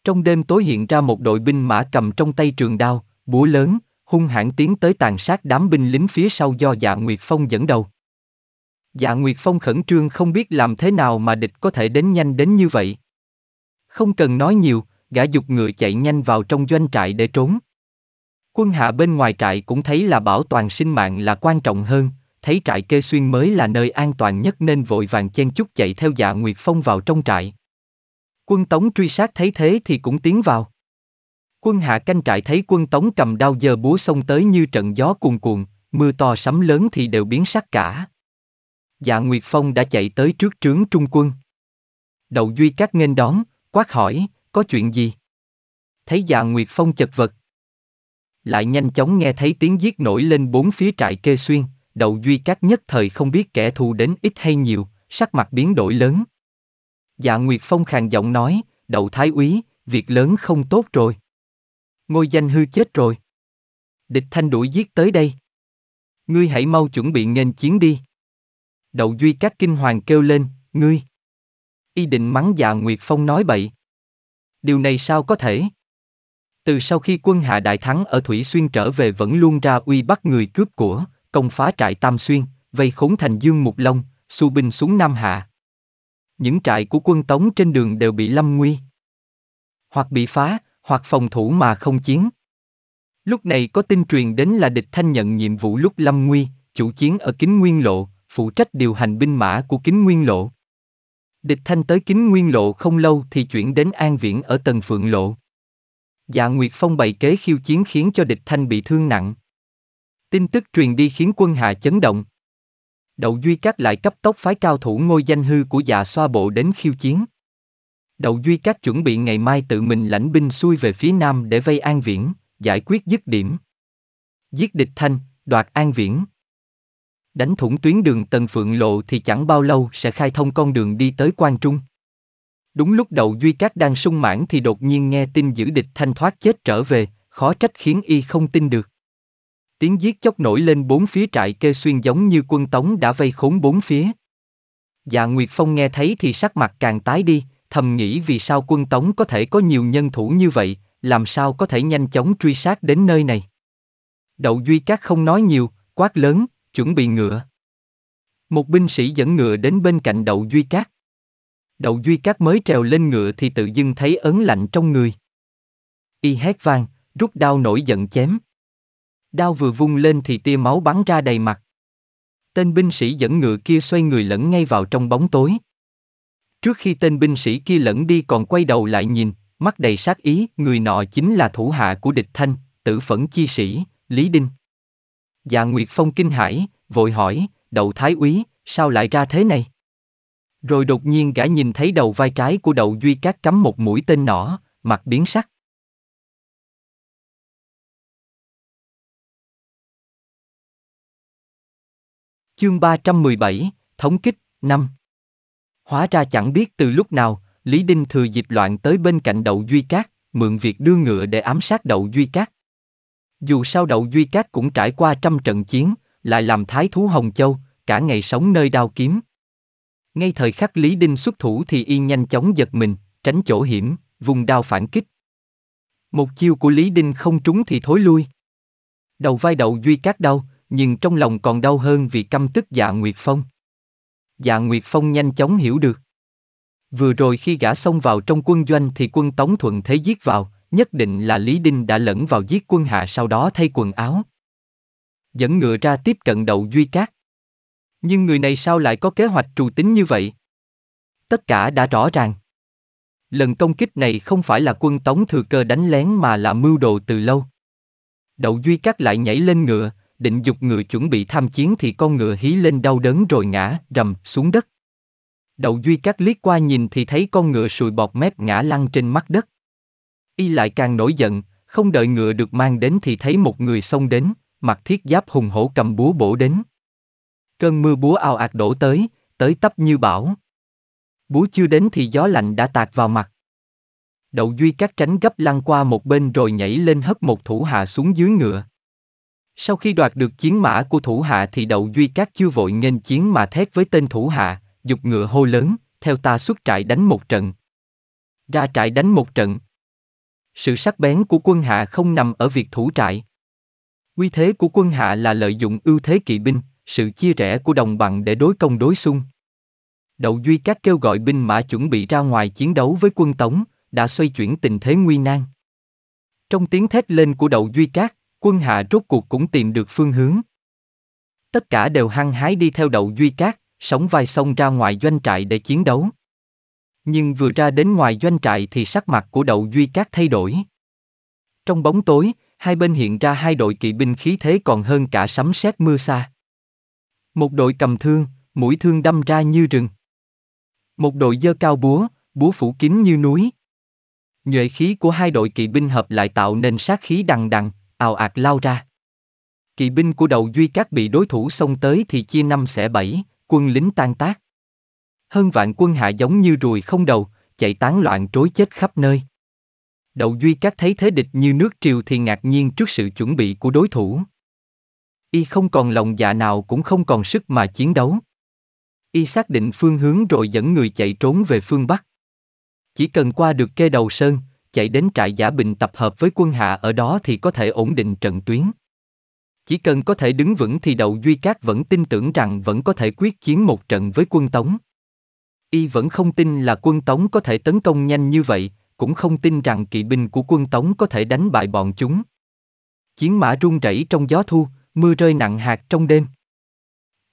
Trong đêm tối hiện ra một đội binh mã cầm trong tay trường đao, búa lớn, hung hãn tiến tới tàn sát đám binh lính phía sau do Dạ Nguyệt Phong dẫn đầu. Dạ Nguyệt Phong khẩn trương không biết làm thế nào mà địch có thể đến nhanh đến như vậy. Không cần nói nhiều, gã dục ngựa chạy nhanh vào trong doanh trại để trốn. Quân hạ bên ngoài trại cũng thấy là bảo toàn sinh mạng là quan trọng hơn, thấy trại kê xuyên mới là nơi an toàn nhất nên vội vàng chen chút chạy theo dạ Nguyệt Phong vào trong trại. Quân Tống truy sát thấy thế thì cũng tiến vào. Quân hạ canh trại thấy quân Tống cầm đao giờ búa xông tới như trận gió cuồn cuộn, mưa to sấm lớn thì đều biến sắc cả. Dạ Nguyệt Phong đã chạy tới trước trướng trung quân. Đậu Duy Các nghênh đón, quát hỏi, có chuyện gì? Thấy dạ Nguyệt Phong chật vật. Lại nhanh chóng nghe thấy tiếng giết nổi lên bốn phía trại kê xuyên, Đầu duy các nhất thời không biết kẻ thù đến ít hay nhiều, sắc mặt biến đổi lớn. Dạ Nguyệt Phong khàn giọng nói, đậu thái úy, việc lớn không tốt rồi. Ngôi danh hư chết rồi. Địch thanh đuổi giết tới đây. Ngươi hãy mau chuẩn bị nghênh chiến đi. Đậu duy các kinh hoàng kêu lên, ngươi. Y định mắng dạ Nguyệt Phong nói bậy. Điều này sao có thể? Từ sau khi quân hạ đại thắng ở Thủy Xuyên trở về vẫn luôn ra uy bắt người cướp của, công phá trại Tam Xuyên, vây khốn thành Dương Mục Long, xu binh xuống Nam Hạ. Những trại của quân Tống trên đường đều bị lâm nguy. Hoặc bị phá, hoặc phòng thủ mà không chiến. Lúc này có tin truyền đến là địch thanh nhận nhiệm vụ lúc lâm nguy, chủ chiến ở Kính Nguyên Lộ, phụ trách điều hành binh mã của Kính Nguyên Lộ. Địch thanh tới Kính Nguyên Lộ không lâu thì chuyển đến An Viễn ở Tần Phượng Lộ. Dạ Nguyệt Phong bày kế khiêu chiến khiến cho địch thanh bị thương nặng. Tin tức truyền đi khiến quân hạ chấn động. Đậu Duy Cát lại cấp tốc phái cao thủ ngôi danh hư của dạ xoa bộ đến khiêu chiến. Đậu Duy Cát chuẩn bị ngày mai tự mình lãnh binh xuôi về phía nam để vây An Viễn, giải quyết dứt điểm. Giết địch thanh, đoạt An Viễn. Đánh thủng tuyến đường Tần Phượng Lộ thì chẳng bao lâu sẽ khai thông con đường đi tới Quan Trung. Đúng lúc đầu Duy Cát đang sung mãn thì đột nhiên nghe tin giữ địch thanh thoát chết trở về, khó trách khiến y không tin được. Tiếng giết chóc nổi lên bốn phía trại kê xuyên giống như quân tống đã vây khốn bốn phía. Dạ Nguyệt Phong nghe thấy thì sắc mặt càng tái đi, thầm nghĩ vì sao quân tống có thể có nhiều nhân thủ như vậy, làm sao có thể nhanh chóng truy sát đến nơi này. Đậu Duy các không nói nhiều, quát lớn, chuẩn bị ngựa. Một binh sĩ dẫn ngựa đến bên cạnh Đậu Duy các Đậu Duy các mới trèo lên ngựa thì tự dưng thấy ấn lạnh trong người. Y hét vang, rút đao nổi giận chém. Đao vừa vung lên thì tia máu bắn ra đầy mặt. Tên binh sĩ dẫn ngựa kia xoay người lẫn ngay vào trong bóng tối. Trước khi tên binh sĩ kia lẫn đi còn quay đầu lại nhìn, mắt đầy sát ý, người nọ chính là thủ hạ của địch thanh, tử phẫn chi sĩ, Lý Đinh. Dạ Nguyệt Phong kinh hãi, vội hỏi, đậu thái úy, sao lại ra thế này? Rồi đột nhiên gã nhìn thấy đầu vai trái của đậu Duy Cát cắm một mũi tên nỏ, mặt biến sắc. Chương 317, Thống kích, năm. Hóa ra chẳng biết từ lúc nào, Lý Đinh thừa dịp loạn tới bên cạnh đậu Duy Cát, mượn việc đưa ngựa để ám sát đậu Duy Cát. Dù sao đậu Duy Cát cũng trải qua trăm trận chiến, lại làm thái thú Hồng Châu, cả ngày sống nơi đao kiếm. Ngay thời khắc Lý Đinh xuất thủ thì y nhanh chóng giật mình, tránh chỗ hiểm, vùng đao phản kích. Một chiêu của Lý Đinh không trúng thì thối lui. Đầu vai đậu Duy Cát đau, nhưng trong lòng còn đau hơn vì căm tức dạ Nguyệt Phong. Dạ Nguyệt Phong nhanh chóng hiểu được. Vừa rồi khi gã xông vào trong quân doanh thì quân Tống Thuận thế giết vào, nhất định là Lý Đinh đã lẫn vào giết quân hạ sau đó thay quần áo. Dẫn ngựa ra tiếp cận đậu Duy Cát. Nhưng người này sao lại có kế hoạch trù tính như vậy? Tất cả đã rõ ràng. Lần công kích này không phải là quân Tống thừa cơ đánh lén mà là mưu đồ từ lâu. Đậu Duy Cát lại nhảy lên ngựa, định dục ngựa chuẩn bị tham chiến thì con ngựa hí lên đau đớn rồi ngã, rầm, xuống đất. Đậu Duy Cát liếc qua nhìn thì thấy con ngựa sùi bọt mép ngã lăn trên mặt đất. Y lại càng nổi giận, không đợi ngựa được mang đến thì thấy một người xông đến, mặc thiết giáp hùng hổ cầm búa bổ đến. Cơn mưa búa ao ạt đổ tới, tới tấp như bão. Búa chưa đến thì gió lạnh đã tạt vào mặt. Đậu Duy Cát tránh gấp lăn qua một bên rồi nhảy lên hất một thủ hạ xuống dưới ngựa. Sau khi đoạt được chiến mã của thủ hạ thì đậu duy các chưa vội nghênh chiến mà thét với tên thủ hạ, dục ngựa hô lớn, theo ta xuất trại đánh một trận. Ra trại đánh một trận. Sự sắc bén của quân hạ không nằm ở việc thủ trại. Quy thế của quân hạ là lợi dụng ưu thế kỵ binh, sự chia rẽ của đồng bằng để đối công đối xung. Đậu Duy Các kêu gọi binh mã chuẩn bị ra ngoài chiến đấu với quân Tống, đã xoay chuyển tình thế nguy nan. Trong tiếng thét lên của Đậu Duy Các, quân hạ rốt cuộc cũng tìm được phương hướng. Tất cả đều hăng hái đi theo đậu Duy Cát, sống vai sông ra ngoài doanh trại để chiến đấu. Nhưng vừa ra đến ngoài doanh trại thì sắc mặt của đậu Duy Cát thay đổi. Trong bóng tối, hai bên hiện ra hai đội kỵ binh khí thế còn hơn cả sấm sét mưa xa. Một đội cầm thương, mũi thương đâm ra như rừng. Một đội dơ cao búa, búa phủ kín như núi. Nhuệ khí của hai đội kỵ binh hợp lại tạo nên sát khí đằng đằng, ào ạt lao ra. Kỵ binh của đầu Duy Cát bị đối thủ xông tới thì chia năm xẻ bảy, quân lính tan tác. Hơn vạn quân hạ giống như ruồi không đầu, chạy tán loạn trối chết khắp nơi. Đậu Duy Cát thấy thế địch như nước triều thì ngạc nhiên trước sự chuẩn bị của đối thủ. Y không còn lòng dạ nào cũng không còn sức mà chiến đấu. Y xác định phương hướng rồi dẫn người chạy trốn về phương Bắc. Chỉ cần qua được kê đầu sơn, chạy đến trại giả bình tập hợp với quân hạ ở đó thì có thể ổn định trận tuyến. Chỉ cần có thể đứng vững thì đầu Duy Cát vẫn tin tưởng rằng vẫn có thể quyết chiến một trận với quân Tống. Y vẫn không tin là quân Tống có thể tấn công nhanh như vậy, cũng không tin rằng kỵ binh của quân Tống có thể đánh bại bọn chúng. Chiến mã rung rẩy trong gió thu, mưa rơi nặng hạt trong đêm.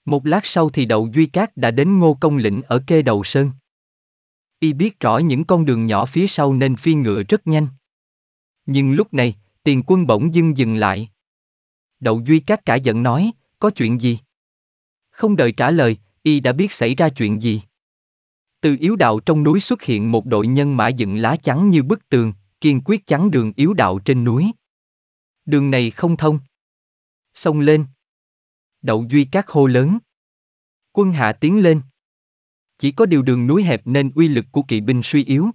Một lát sau thì đầu Duy Cát đã đến Ngô Công Lĩnh ở kê đầu sơn y biết rõ những con đường nhỏ phía sau nên phi ngựa rất nhanh. Nhưng lúc này, tiền quân bỗng dưng dừng lại. Đậu Duy Cát cả giận nói, có chuyện gì? Không đợi trả lời, y đã biết xảy ra chuyện gì. Từ yếu đạo trong núi xuất hiện một đội nhân mã dựng lá chắn như bức tường, kiên quyết chắn đường yếu đạo trên núi. Đường này không thông. Xông lên. Đậu Duy Cát hô lớn. Quân hạ tiến lên. Chỉ có điều đường núi hẹp nên uy lực của kỵ binh suy yếu.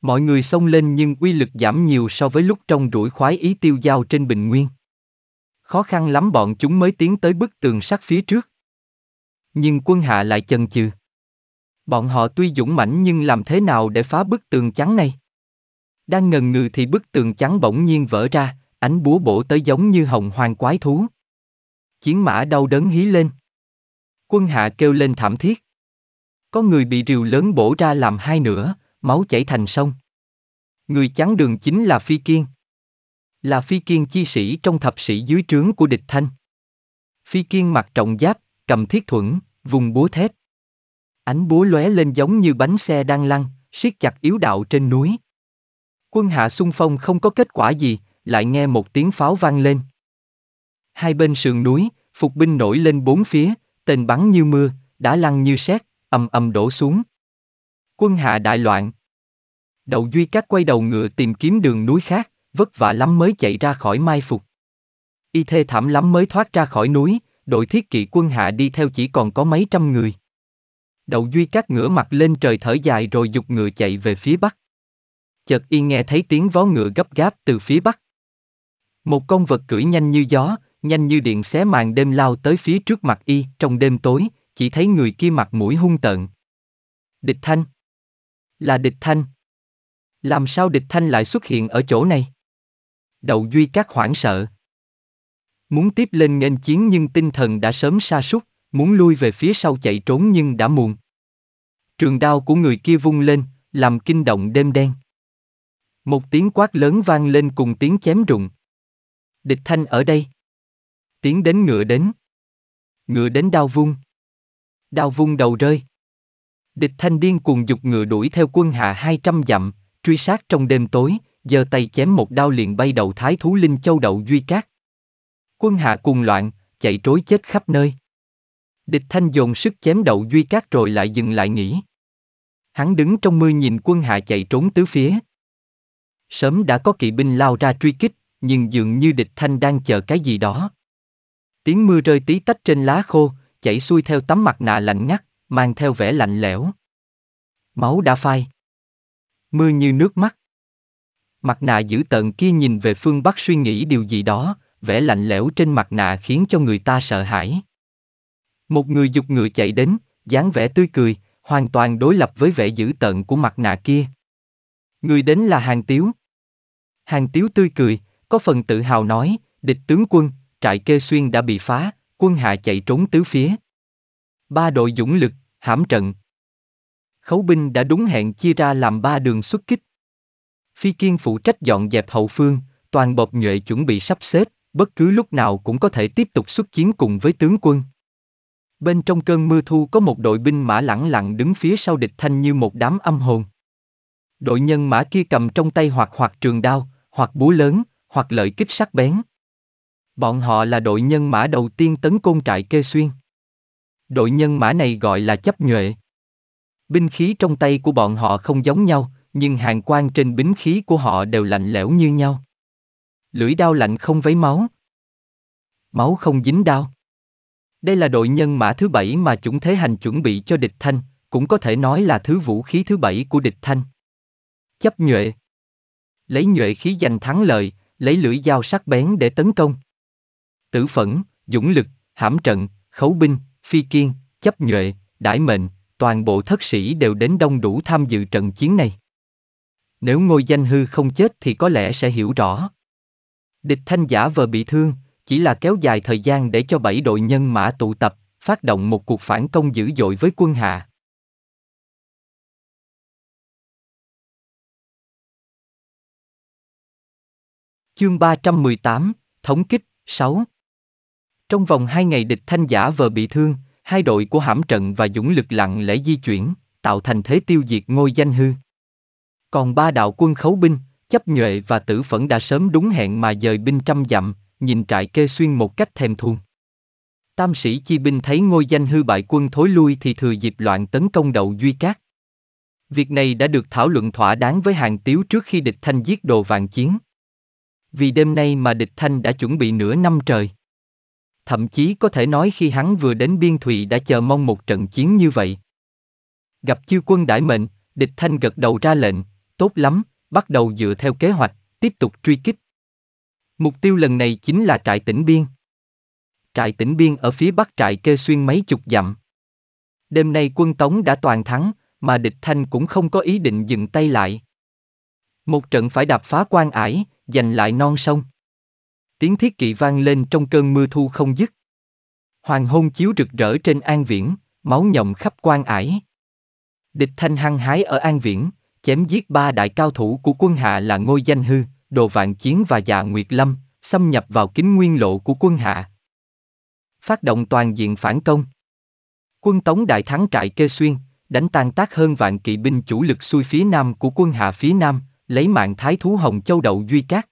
Mọi người xông lên nhưng uy lực giảm nhiều so với lúc trong rủi khoái ý tiêu giao trên bình nguyên. Khó khăn lắm bọn chúng mới tiến tới bức tường sắt phía trước. Nhưng quân hạ lại chần chừ. Bọn họ tuy dũng mãnh nhưng làm thế nào để phá bức tường trắng này? Đang ngần ngừ thì bức tường trắng bỗng nhiên vỡ ra, ánh búa bổ tới giống như hồng hoàng quái thú. Chiến mã đau đớn hí lên. Quân hạ kêu lên thảm thiết. Có người bị rìu lớn bổ ra làm hai nửa, máu chảy thành sông. Người chắn đường chính là Phi Kiên. Là Phi Kiên chi sĩ trong thập sĩ dưới trướng của địch thanh. Phi Kiên mặc trọng giáp, cầm thiết thuẫn, vùng búa thép. Ánh búa lóe lên giống như bánh xe đang lăn, siết chặt yếu đạo trên núi. Quân hạ xung phong không có kết quả gì, lại nghe một tiếng pháo vang lên. Hai bên sườn núi, phục binh nổi lên bốn phía, tên bắn như mưa, đã lăn như sét, âm âm đổ xuống. Quân hạ đại loạn. Đậu duy Cát quay đầu ngựa tìm kiếm đường núi khác, vất vả lắm mới chạy ra khỏi mai phục. Y thê thảm lắm mới thoát ra khỏi núi, đội thiết kỵ quân hạ đi theo chỉ còn có mấy trăm người. Đậu duy Cát ngửa mặt lên trời thở dài rồi dục ngựa chạy về phía bắc. Chợt y nghe thấy tiếng vó ngựa gấp gáp từ phía bắc. Một con vật cưỡi nhanh như gió, nhanh như điện xé màn đêm lao tới phía trước mặt y, trong đêm tối, chỉ thấy người kia mặt mũi hung tợn. Địch Thanh. Là Địch Thanh. Làm sao Địch Thanh lại xuất hiện ở chỗ này? Đậu Duy Các hoảng sợ. Muốn tiếp lên nghênh chiến nhưng tinh thần đã sớm sa sút, muốn lui về phía sau chạy trốn nhưng đã muộn. Trường đao của người kia vung lên, làm kinh động đêm đen. Một tiếng quát lớn vang lên cùng tiếng chém rụng. Địch Thanh ở đây. Tiếng đến ngựa đến. Ngựa đến đao vung đao vung đầu rơi. Địch thanh điên cuồng dục ngựa đuổi theo quân hạ 200 dặm, truy sát trong đêm tối, Giờ tay chém một đao liền bay đầu thái thú linh châu đậu duy cát. Quân hạ cuồng loạn, chạy trối chết khắp nơi. Địch thanh dồn sức chém đậu duy cát rồi lại dừng lại nghỉ. Hắn đứng trong mưa nhìn quân hạ chạy trốn tứ phía. Sớm đã có kỵ binh lao ra truy kích, nhưng dường như địch thanh đang chờ cái gì đó. Tiếng mưa rơi tí tách trên lá khô, chảy xuôi theo tấm mặt nạ lạnh ngắt, mang theo vẻ lạnh lẽo. Máu đã phai. Mưa như nước mắt. Mặt nạ dữ tợn kia nhìn về phương Bắc suy nghĩ điều gì đó, vẻ lạnh lẽo trên mặt nạ khiến cho người ta sợ hãi. Một người dục ngựa chạy đến, dáng vẻ tươi cười, hoàn toàn đối lập với vẻ dữ tợn của mặt nạ kia. Người đến là Hàng Tiếu. Hàng Tiếu tươi cười, có phần tự hào nói, địch tướng quân, trại kê xuyên đã bị phá, quân hạ chạy trốn tứ phía. Ba đội dũng lực, hãm trận. Khấu binh đã đúng hẹn chia ra làm ba đường xuất kích. Phi Kiên phụ trách dọn dẹp hậu phương, toàn bột nhuệ chuẩn bị sắp xếp, bất cứ lúc nào cũng có thể tiếp tục xuất chiến cùng với tướng quân. Bên trong cơn mưa thu có một đội binh mã lẳng lặng đứng phía sau địch thanh như một đám âm hồn. Đội nhân mã kia cầm trong tay hoặc hoặc trường đao, hoặc búa lớn, hoặc lợi kích sắc bén, Bọn họ là đội nhân mã đầu tiên tấn công trại kê xuyên. Đội nhân mã này gọi là chấp nhuệ. Binh khí trong tay của bọn họ không giống nhau, nhưng hàng quan trên binh khí của họ đều lạnh lẽo như nhau. Lưỡi đao lạnh không vấy máu. Máu không dính đao. Đây là đội nhân mã thứ bảy mà chúng thế hành chuẩn bị cho địch thanh, cũng có thể nói là thứ vũ khí thứ bảy của địch thanh. Chấp nhuệ. Lấy nhuệ khí giành thắng lợi, lấy lưỡi dao sắc bén để tấn công tử phẫn, dũng lực, hãm trận, khấu binh, phi kiên, chấp nhuệ, đãi mệnh, toàn bộ thất sĩ đều đến đông đủ tham dự trận chiến này. Nếu ngôi danh hư không chết thì có lẽ sẽ hiểu rõ. Địch thanh giả vờ bị thương, chỉ là kéo dài thời gian để cho bảy đội nhân mã tụ tập, phát động một cuộc phản công dữ dội với quân hạ. Chương 318, Thống kích, 6 trong vòng hai ngày địch thanh giả vờ bị thương, hai đội của hãm trận và dũng lực lặng lẽ di chuyển, tạo thành thế tiêu diệt ngôi danh hư. Còn ba đạo quân khấu binh, chấp nhuệ và tử phẫn đã sớm đúng hẹn mà dời binh trăm dặm, nhìn trại kê xuyên một cách thèm thuồng. Tam sĩ chi binh thấy ngôi danh hư bại quân thối lui thì thừa dịp loạn tấn công đầu Duy Cát. Việc này đã được thảo luận thỏa đáng với hàng tiếu trước khi địch thanh giết đồ vạn chiến. Vì đêm nay mà địch thanh đã chuẩn bị nửa năm trời thậm chí có thể nói khi hắn vừa đến biên thụy đã chờ mong một trận chiến như vậy. Gặp chiêu quân đại mệnh, địch thanh gật đầu ra lệnh, tốt lắm, bắt đầu dựa theo kế hoạch, tiếp tục truy kích. Mục tiêu lần này chính là trại tỉnh biên. Trại tỉnh biên ở phía bắc trại kê xuyên mấy chục dặm. Đêm nay quân Tống đã toàn thắng, mà địch thanh cũng không có ý định dừng tay lại. Một trận phải đạp phá quan ải, giành lại non sông. Tiếng thiết kỵ vang lên trong cơn mưa thu không dứt. Hoàng hôn chiếu rực rỡ trên an viễn, máu nhộng khắp quan ải. Địch thanh hăng hái ở an viễn, chém giết ba đại cao thủ của quân hạ là Ngôi Danh Hư, Đồ Vạn Chiến và Dạ Nguyệt Lâm, xâm nhập vào kính nguyên lộ của quân hạ. Phát động toàn diện phản công. Quân Tống đại thắng trại Kê Xuyên, đánh tan tác hơn vạn kỵ binh chủ lực xuôi phía nam của quân hạ phía nam, lấy mạng thái thú Hồng Châu Đậu Duy Cát.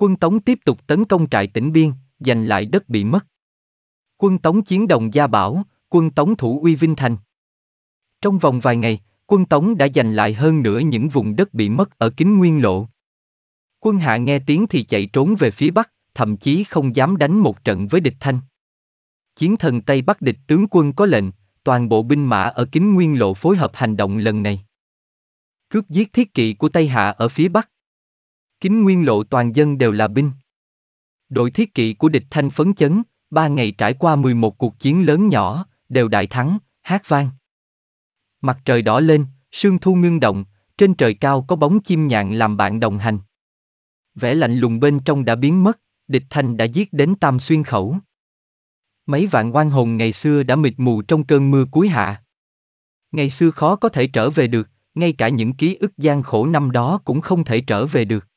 Quân Tống tiếp tục tấn công trại tỉnh Biên, giành lại đất bị mất. Quân Tống chiến đồng Gia Bảo, quân Tống thủ uy Vinh Thành. Trong vòng vài ngày, quân Tống đã giành lại hơn nửa những vùng đất bị mất ở Kính Nguyên Lộ. Quân Hạ nghe tiếng thì chạy trốn về phía Bắc, thậm chí không dám đánh một trận với địch Thanh. Chiến thần Tây Bắc địch tướng quân có lệnh, toàn bộ binh mã ở Kính Nguyên Lộ phối hợp hành động lần này. Cướp giết thiết kỵ của Tây Hạ ở phía Bắc kính nguyên lộ toàn dân đều là binh. Đội thiết kỵ của địch thanh phấn chấn, ba ngày trải qua 11 cuộc chiến lớn nhỏ, đều đại thắng, hát vang. Mặt trời đỏ lên, sương thu ngưng động, trên trời cao có bóng chim nhạn làm bạn đồng hành. Vẻ lạnh lùng bên trong đã biến mất, địch thanh đã giết đến tam xuyên khẩu. Mấy vạn quan hồn ngày xưa đã mịt mù trong cơn mưa cuối hạ. Ngày xưa khó có thể trở về được, ngay cả những ký ức gian khổ năm đó cũng không thể trở về được.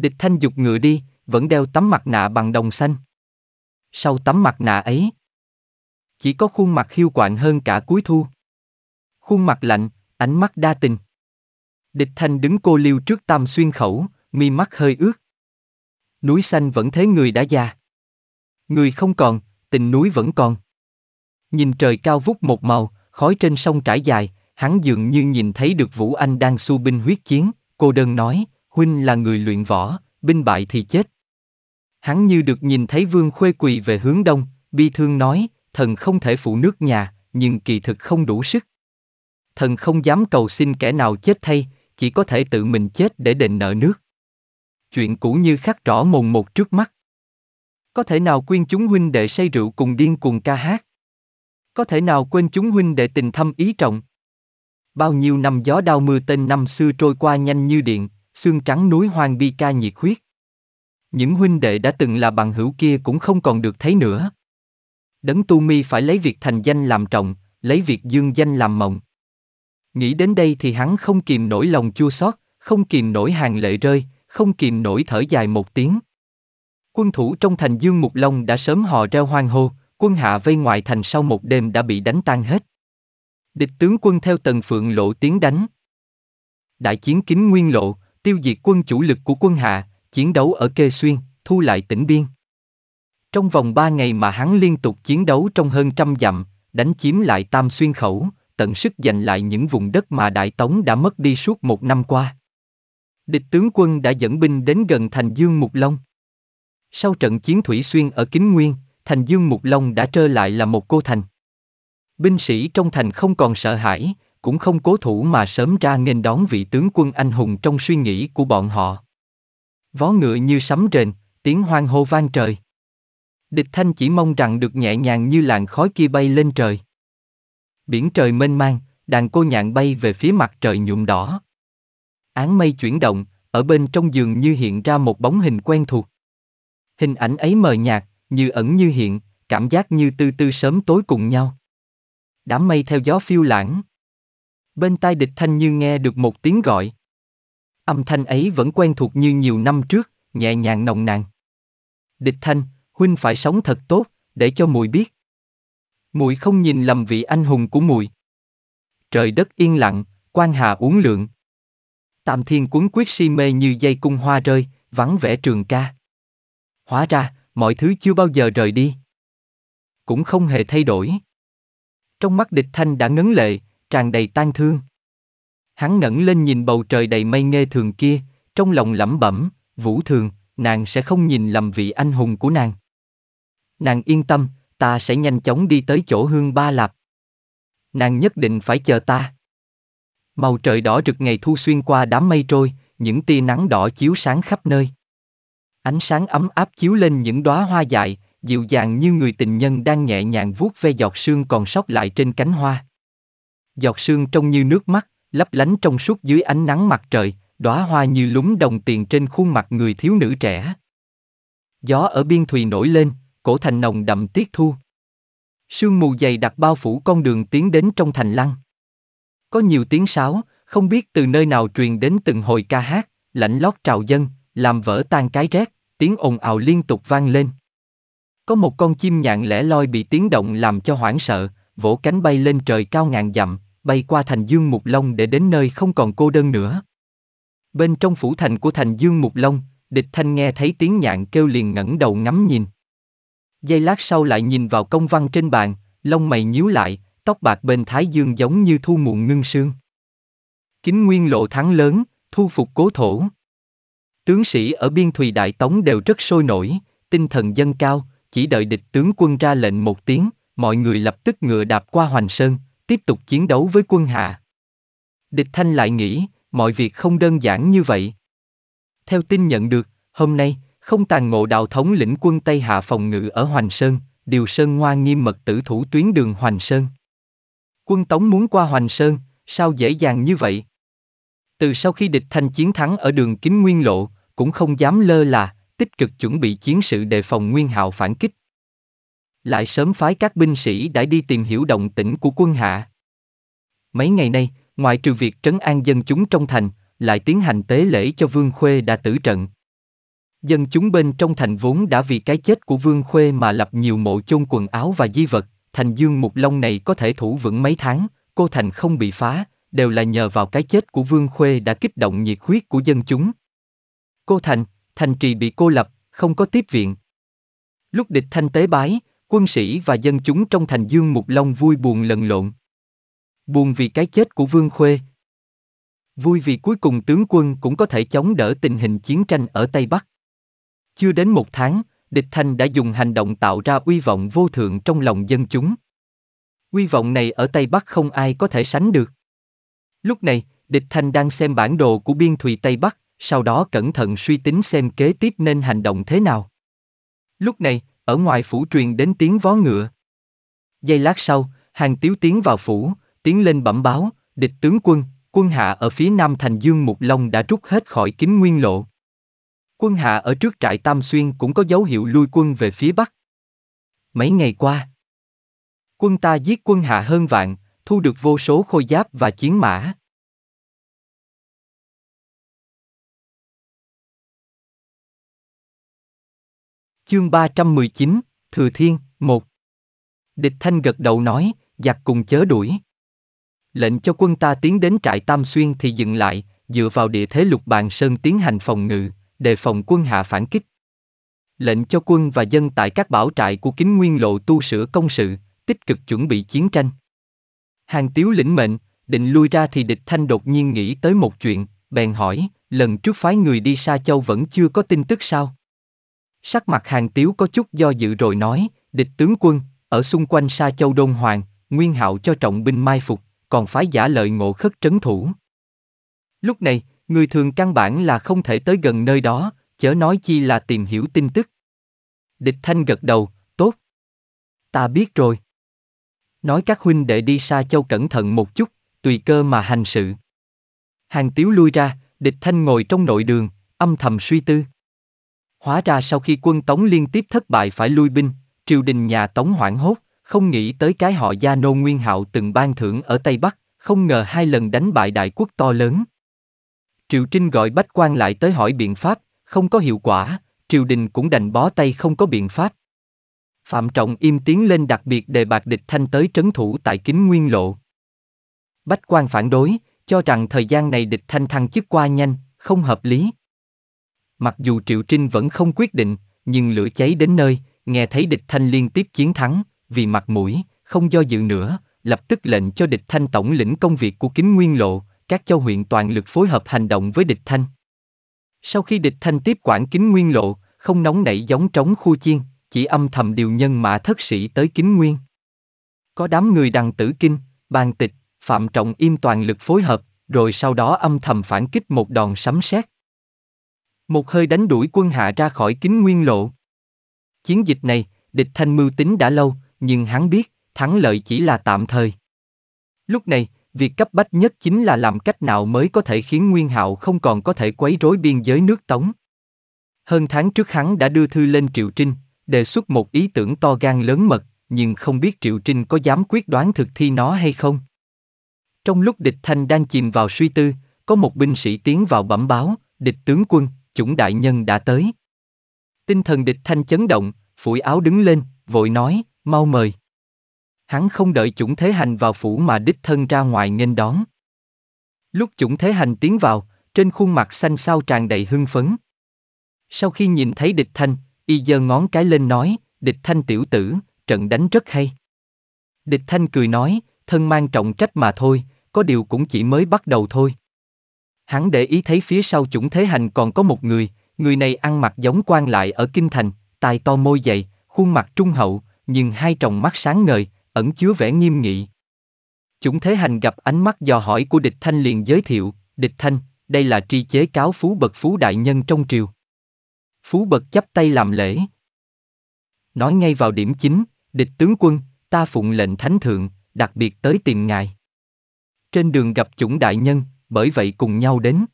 Địch thanh dục ngựa đi, vẫn đeo tấm mặt nạ bằng đồng xanh. Sau tấm mặt nạ ấy, chỉ có khuôn mặt hiu quạnh hơn cả cuối thu. Khuôn mặt lạnh, ánh mắt đa tình. Địch thanh đứng cô liêu trước tam xuyên khẩu, mi mắt hơi ướt. Núi xanh vẫn thế người đã già. Người không còn, tình núi vẫn còn. Nhìn trời cao vút một màu, khói trên sông trải dài, hắn dường như nhìn thấy được Vũ Anh đang su binh huyết chiến, cô đơn nói, huynh là người luyện võ, binh bại thì chết. Hắn như được nhìn thấy vương khuê quỳ về hướng đông, bi thương nói, thần không thể phụ nước nhà, nhưng kỳ thực không đủ sức. Thần không dám cầu xin kẻ nào chết thay, chỉ có thể tự mình chết để đền nợ nước. Chuyện cũ như khắc rõ mồn một trước mắt. Có thể nào quên chúng huynh đệ say rượu cùng điên cuồng ca hát? Có thể nào quên chúng huynh đệ tình thâm ý trọng? Bao nhiêu năm gió đau mưa tên năm xưa trôi qua nhanh như điện, xương trắng núi hoang bi ca nhiệt huyết. Những huynh đệ đã từng là bằng hữu kia cũng không còn được thấy nữa. Đấng tu mi phải lấy việc thành danh làm trọng, lấy việc dương danh làm mộng. Nghĩ đến đây thì hắn không kìm nổi lòng chua xót, không kìm nổi hàng lệ rơi, không kìm nổi thở dài một tiếng. Quân thủ trong thành Dương Mục Long đã sớm hò reo hoang hô, quân hạ vây ngoài thành sau một đêm đã bị đánh tan hết. Địch tướng quân theo tần phượng lộ tiến đánh. Đại chiến kính nguyên lộ, tiêu diệt quân chủ lực của quân hạ, chiến đấu ở Kê Xuyên, thu lại tỉnh Biên. Trong vòng ba ngày mà hắn liên tục chiến đấu trong hơn trăm dặm, đánh chiếm lại Tam Xuyên Khẩu, tận sức giành lại những vùng đất mà Đại Tống đã mất đi suốt một năm qua. Địch tướng quân đã dẫn binh đến gần thành Dương Mục Long. Sau trận chiến Thủy Xuyên ở Kính Nguyên, thành Dương Mục Long đã trơ lại là một cô thành. Binh sĩ trong thành không còn sợ hãi, cũng không cố thủ mà sớm ra nghênh đón vị tướng quân anh hùng trong suy nghĩ của bọn họ. Vó ngựa như sấm rền, tiếng hoang hô vang trời. Địch thanh chỉ mong rằng được nhẹ nhàng như làn khói kia bay lên trời. Biển trời mênh mang, đàn cô nhạn bay về phía mặt trời nhuộm đỏ. Án mây chuyển động, ở bên trong giường như hiện ra một bóng hình quen thuộc. Hình ảnh ấy mờ nhạt, như ẩn như hiện, cảm giác như từ từ sớm tối cùng nhau. Đám mây theo gió phiêu lãng. Bên tai địch thanh như nghe được một tiếng gọi. Âm thanh ấy vẫn quen thuộc như nhiều năm trước, nhẹ nhàng nồng nàn. Địch thanh, huynh phải sống thật tốt, để cho mùi biết. Mùi không nhìn lầm vị anh hùng của mùi. Trời đất yên lặng, quan hà uống lượng. Tạm thiên cuốn quyết si mê như dây cung hoa rơi, vắng vẻ trường ca. Hóa ra, mọi thứ chưa bao giờ rời đi. Cũng không hề thay đổi. Trong mắt địch thanh đã ngấn lệ, tràn đầy tan thương. Hắn ngẩng lên nhìn bầu trời đầy mây nghe thường kia, trong lòng lẩm bẩm, vũ thường, nàng sẽ không nhìn lầm vị anh hùng của nàng. Nàng yên tâm, ta sẽ nhanh chóng đi tới chỗ hương ba lạp. Nàng nhất định phải chờ ta. Màu trời đỏ rực ngày thu xuyên qua đám mây trôi, những tia nắng đỏ chiếu sáng khắp nơi. Ánh sáng ấm áp chiếu lên những đóa hoa dại, dịu dàng như người tình nhân đang nhẹ nhàng vuốt ve giọt sương còn sót lại trên cánh hoa giọt sương trông như nước mắt, lấp lánh trong suốt dưới ánh nắng mặt trời, đóa hoa như lúng đồng tiền trên khuôn mặt người thiếu nữ trẻ. Gió ở biên thùy nổi lên, cổ thành nồng đậm tiết thu. Sương mù dày đặc bao phủ con đường tiến đến trong thành lăng. Có nhiều tiếng sáo, không biết từ nơi nào truyền đến từng hồi ca hát, lạnh lót trào dân, làm vỡ tan cái rét, tiếng ồn ào liên tục vang lên. Có một con chim nhạn lẻ loi bị tiếng động làm cho hoảng sợ, vỗ cánh bay lên trời cao ngàn dặm, bay qua thành dương mục long để đến nơi không còn cô đơn nữa. Bên trong phủ thành của thành dương mục long, địch thanh nghe thấy tiếng nhạn kêu liền ngẩng đầu ngắm nhìn. Giây lát sau lại nhìn vào công văn trên bàn, lông mày nhíu lại, tóc bạc bên thái dương giống như thu muộn ngưng sương. Kính nguyên lộ thắng lớn, thu phục cố thổ. Tướng sĩ ở biên thùy đại tống đều rất sôi nổi, tinh thần dân cao, chỉ đợi địch tướng quân ra lệnh một tiếng, mọi người lập tức ngựa đạp qua hoành sơn, tiếp tục chiến đấu với quân hạ. Địch Thanh lại nghĩ, mọi việc không đơn giản như vậy. Theo tin nhận được, hôm nay, không tàn ngộ đạo thống lĩnh quân Tây Hạ phòng ngự ở Hoành Sơn, điều Sơn Ngoa nghiêm mật tử thủ tuyến đường Hoành Sơn. Quân Tống muốn qua Hoành Sơn, sao dễ dàng như vậy? Từ sau khi địch thanh chiến thắng ở đường Kính Nguyên Lộ, cũng không dám lơ là, tích cực chuẩn bị chiến sự đề phòng Nguyên Hạo phản kích lại sớm phái các binh sĩ đã đi tìm hiểu động tĩnh của quân hạ. Mấy ngày nay, ngoại trừ việc trấn an dân chúng trong thành, lại tiến hành tế lễ cho Vương Khuê đã tử trận. Dân chúng bên trong thành vốn đã vì cái chết của Vương Khuê mà lập nhiều mộ chôn quần áo và di vật, thành dương mục long này có thể thủ vững mấy tháng, cô thành không bị phá, đều là nhờ vào cái chết của Vương Khuê đã kích động nhiệt huyết của dân chúng. Cô thành, thành trì bị cô lập, không có tiếp viện. Lúc địch thanh tế bái, Quân sĩ và dân chúng trong thành Dương Mục Long vui buồn lần lộn. Buồn vì cái chết của Vương Khuê. Vui vì cuối cùng tướng quân cũng có thể chống đỡ tình hình chiến tranh ở Tây Bắc. Chưa đến một tháng, địch thanh đã dùng hành động tạo ra uy vọng vô thượng trong lòng dân chúng. Uy vọng này ở Tây Bắc không ai có thể sánh được. Lúc này, địch thanh đang xem bản đồ của biên thùy Tây Bắc, sau đó cẩn thận suy tính xem kế tiếp nên hành động thế nào. Lúc này, ở ngoài phủ truyền đến tiếng vó ngựa. Giây lát sau, hàng tiếu tiến vào phủ, tiến lên bẩm báo, địch tướng quân, quân hạ ở phía nam thành Dương Mục Long đã rút hết khỏi kính nguyên lộ. Quân hạ ở trước trại Tam Xuyên cũng có dấu hiệu lui quân về phía bắc. Mấy ngày qua, quân ta giết quân hạ hơn vạn, thu được vô số khôi giáp và chiến mã, Chương 319, Thừa Thiên, 1 Địch Thanh gật đầu nói, giặc cùng chớ đuổi. Lệnh cho quân ta tiến đến trại Tam Xuyên thì dừng lại, dựa vào địa thế lục bàn sơn tiến hành phòng ngự, đề phòng quân hạ phản kích. Lệnh cho quân và dân tại các bảo trại của kính nguyên lộ tu sửa công sự, tích cực chuẩn bị chiến tranh. Hàng tiếu lĩnh mệnh, định lui ra thì địch thanh đột nhiên nghĩ tới một chuyện, bèn hỏi, lần trước phái người đi Sa Châu vẫn chưa có tin tức sao? Sắc mặt hàng tiếu có chút do dự rồi nói, địch tướng quân, ở xung quanh Sa Châu Đôn Hoàng, Nguyên Hạo cho trọng binh mai phục, còn phái giả lợi ngộ khất trấn thủ. Lúc này, người thường căn bản là không thể tới gần nơi đó, chớ nói chi là tìm hiểu tin tức. Địch Thanh gật đầu, tốt. Ta biết rồi. Nói các huynh đệ đi Sa Châu cẩn thận một chút, tùy cơ mà hành sự. Hàng Tiếu lui ra, địch Thanh ngồi trong nội đường, âm thầm suy tư. Hóa ra sau khi quân Tống liên tiếp thất bại phải lui binh, triều đình nhà Tống hoảng hốt, không nghĩ tới cái họ gia nô nguyên hạo từng ban thưởng ở Tây Bắc, không ngờ hai lần đánh bại đại quốc to lớn. Triệu Trinh gọi bách quan lại tới hỏi biện pháp, không có hiệu quả, triều đình cũng đành bó tay không có biện pháp. Phạm Trọng im tiếng lên đặc biệt đề bạc địch thanh tới trấn thủ tại kính nguyên lộ. Bách quan phản đối, cho rằng thời gian này địch thanh thăng chức qua nhanh, không hợp lý. Mặc dù Triệu Trinh vẫn không quyết định, nhưng lửa cháy đến nơi, nghe thấy địch thanh liên tiếp chiến thắng, vì mặt mũi, không do dự nữa, lập tức lệnh cho địch thanh tổng lĩnh công việc của kính nguyên lộ, các châu huyện toàn lực phối hợp hành động với địch thanh. Sau khi địch thanh tiếp quản kính nguyên lộ, không nóng nảy giống trống khu chiên, chỉ âm thầm điều nhân mã thất sĩ tới kính nguyên. Có đám người đằng tử kinh, bàn tịch, phạm trọng im toàn lực phối hợp, rồi sau đó âm thầm phản kích một đòn sấm sét. Một hơi đánh đuổi quân hạ ra khỏi kính nguyên lộ. Chiến dịch này, địch thanh mưu tính đã lâu, nhưng hắn biết, thắng lợi chỉ là tạm thời. Lúc này, việc cấp bách nhất chính là làm cách nào mới có thể khiến Nguyên Hạo không còn có thể quấy rối biên giới nước Tống. Hơn tháng trước hắn đã đưa thư lên Triệu Trinh, đề xuất một ý tưởng to gan lớn mật, nhưng không biết Triệu Trinh có dám quyết đoán thực thi nó hay không. Trong lúc địch thanh đang chìm vào suy tư, có một binh sĩ tiến vào bẩm báo, địch tướng quân, chủng đại nhân đã tới. Tinh thần địch thanh chấn động, phủi áo đứng lên, vội nói, mau mời. Hắn không đợi chủng thế hành vào phủ mà đích thân ra ngoài nghênh đón. Lúc chủng thế hành tiến vào, trên khuôn mặt xanh xao tràn đầy hưng phấn. Sau khi nhìn thấy địch thanh, y giơ ngón cái lên nói, địch thanh tiểu tử, trận đánh rất hay. Địch thanh cười nói, thân mang trọng trách mà thôi, có điều cũng chỉ mới bắt đầu thôi hắn để ý thấy phía sau chủng thế hành còn có một người, người này ăn mặc giống quan lại ở Kinh Thành, tai to môi dày, khuôn mặt trung hậu, nhưng hai tròng mắt sáng ngời, ẩn chứa vẻ nghiêm nghị. Chủng thế hành gặp ánh mắt dò hỏi của địch thanh liền giới thiệu, địch thanh, đây là tri chế cáo phú bậc phú đại nhân trong triều. Phú bậc chắp tay làm lễ. Nói ngay vào điểm chính, địch tướng quân, ta phụng lệnh thánh thượng, đặc biệt tới tìm ngài. Trên đường gặp chủng đại nhân, bởi vậy cùng nhau đến.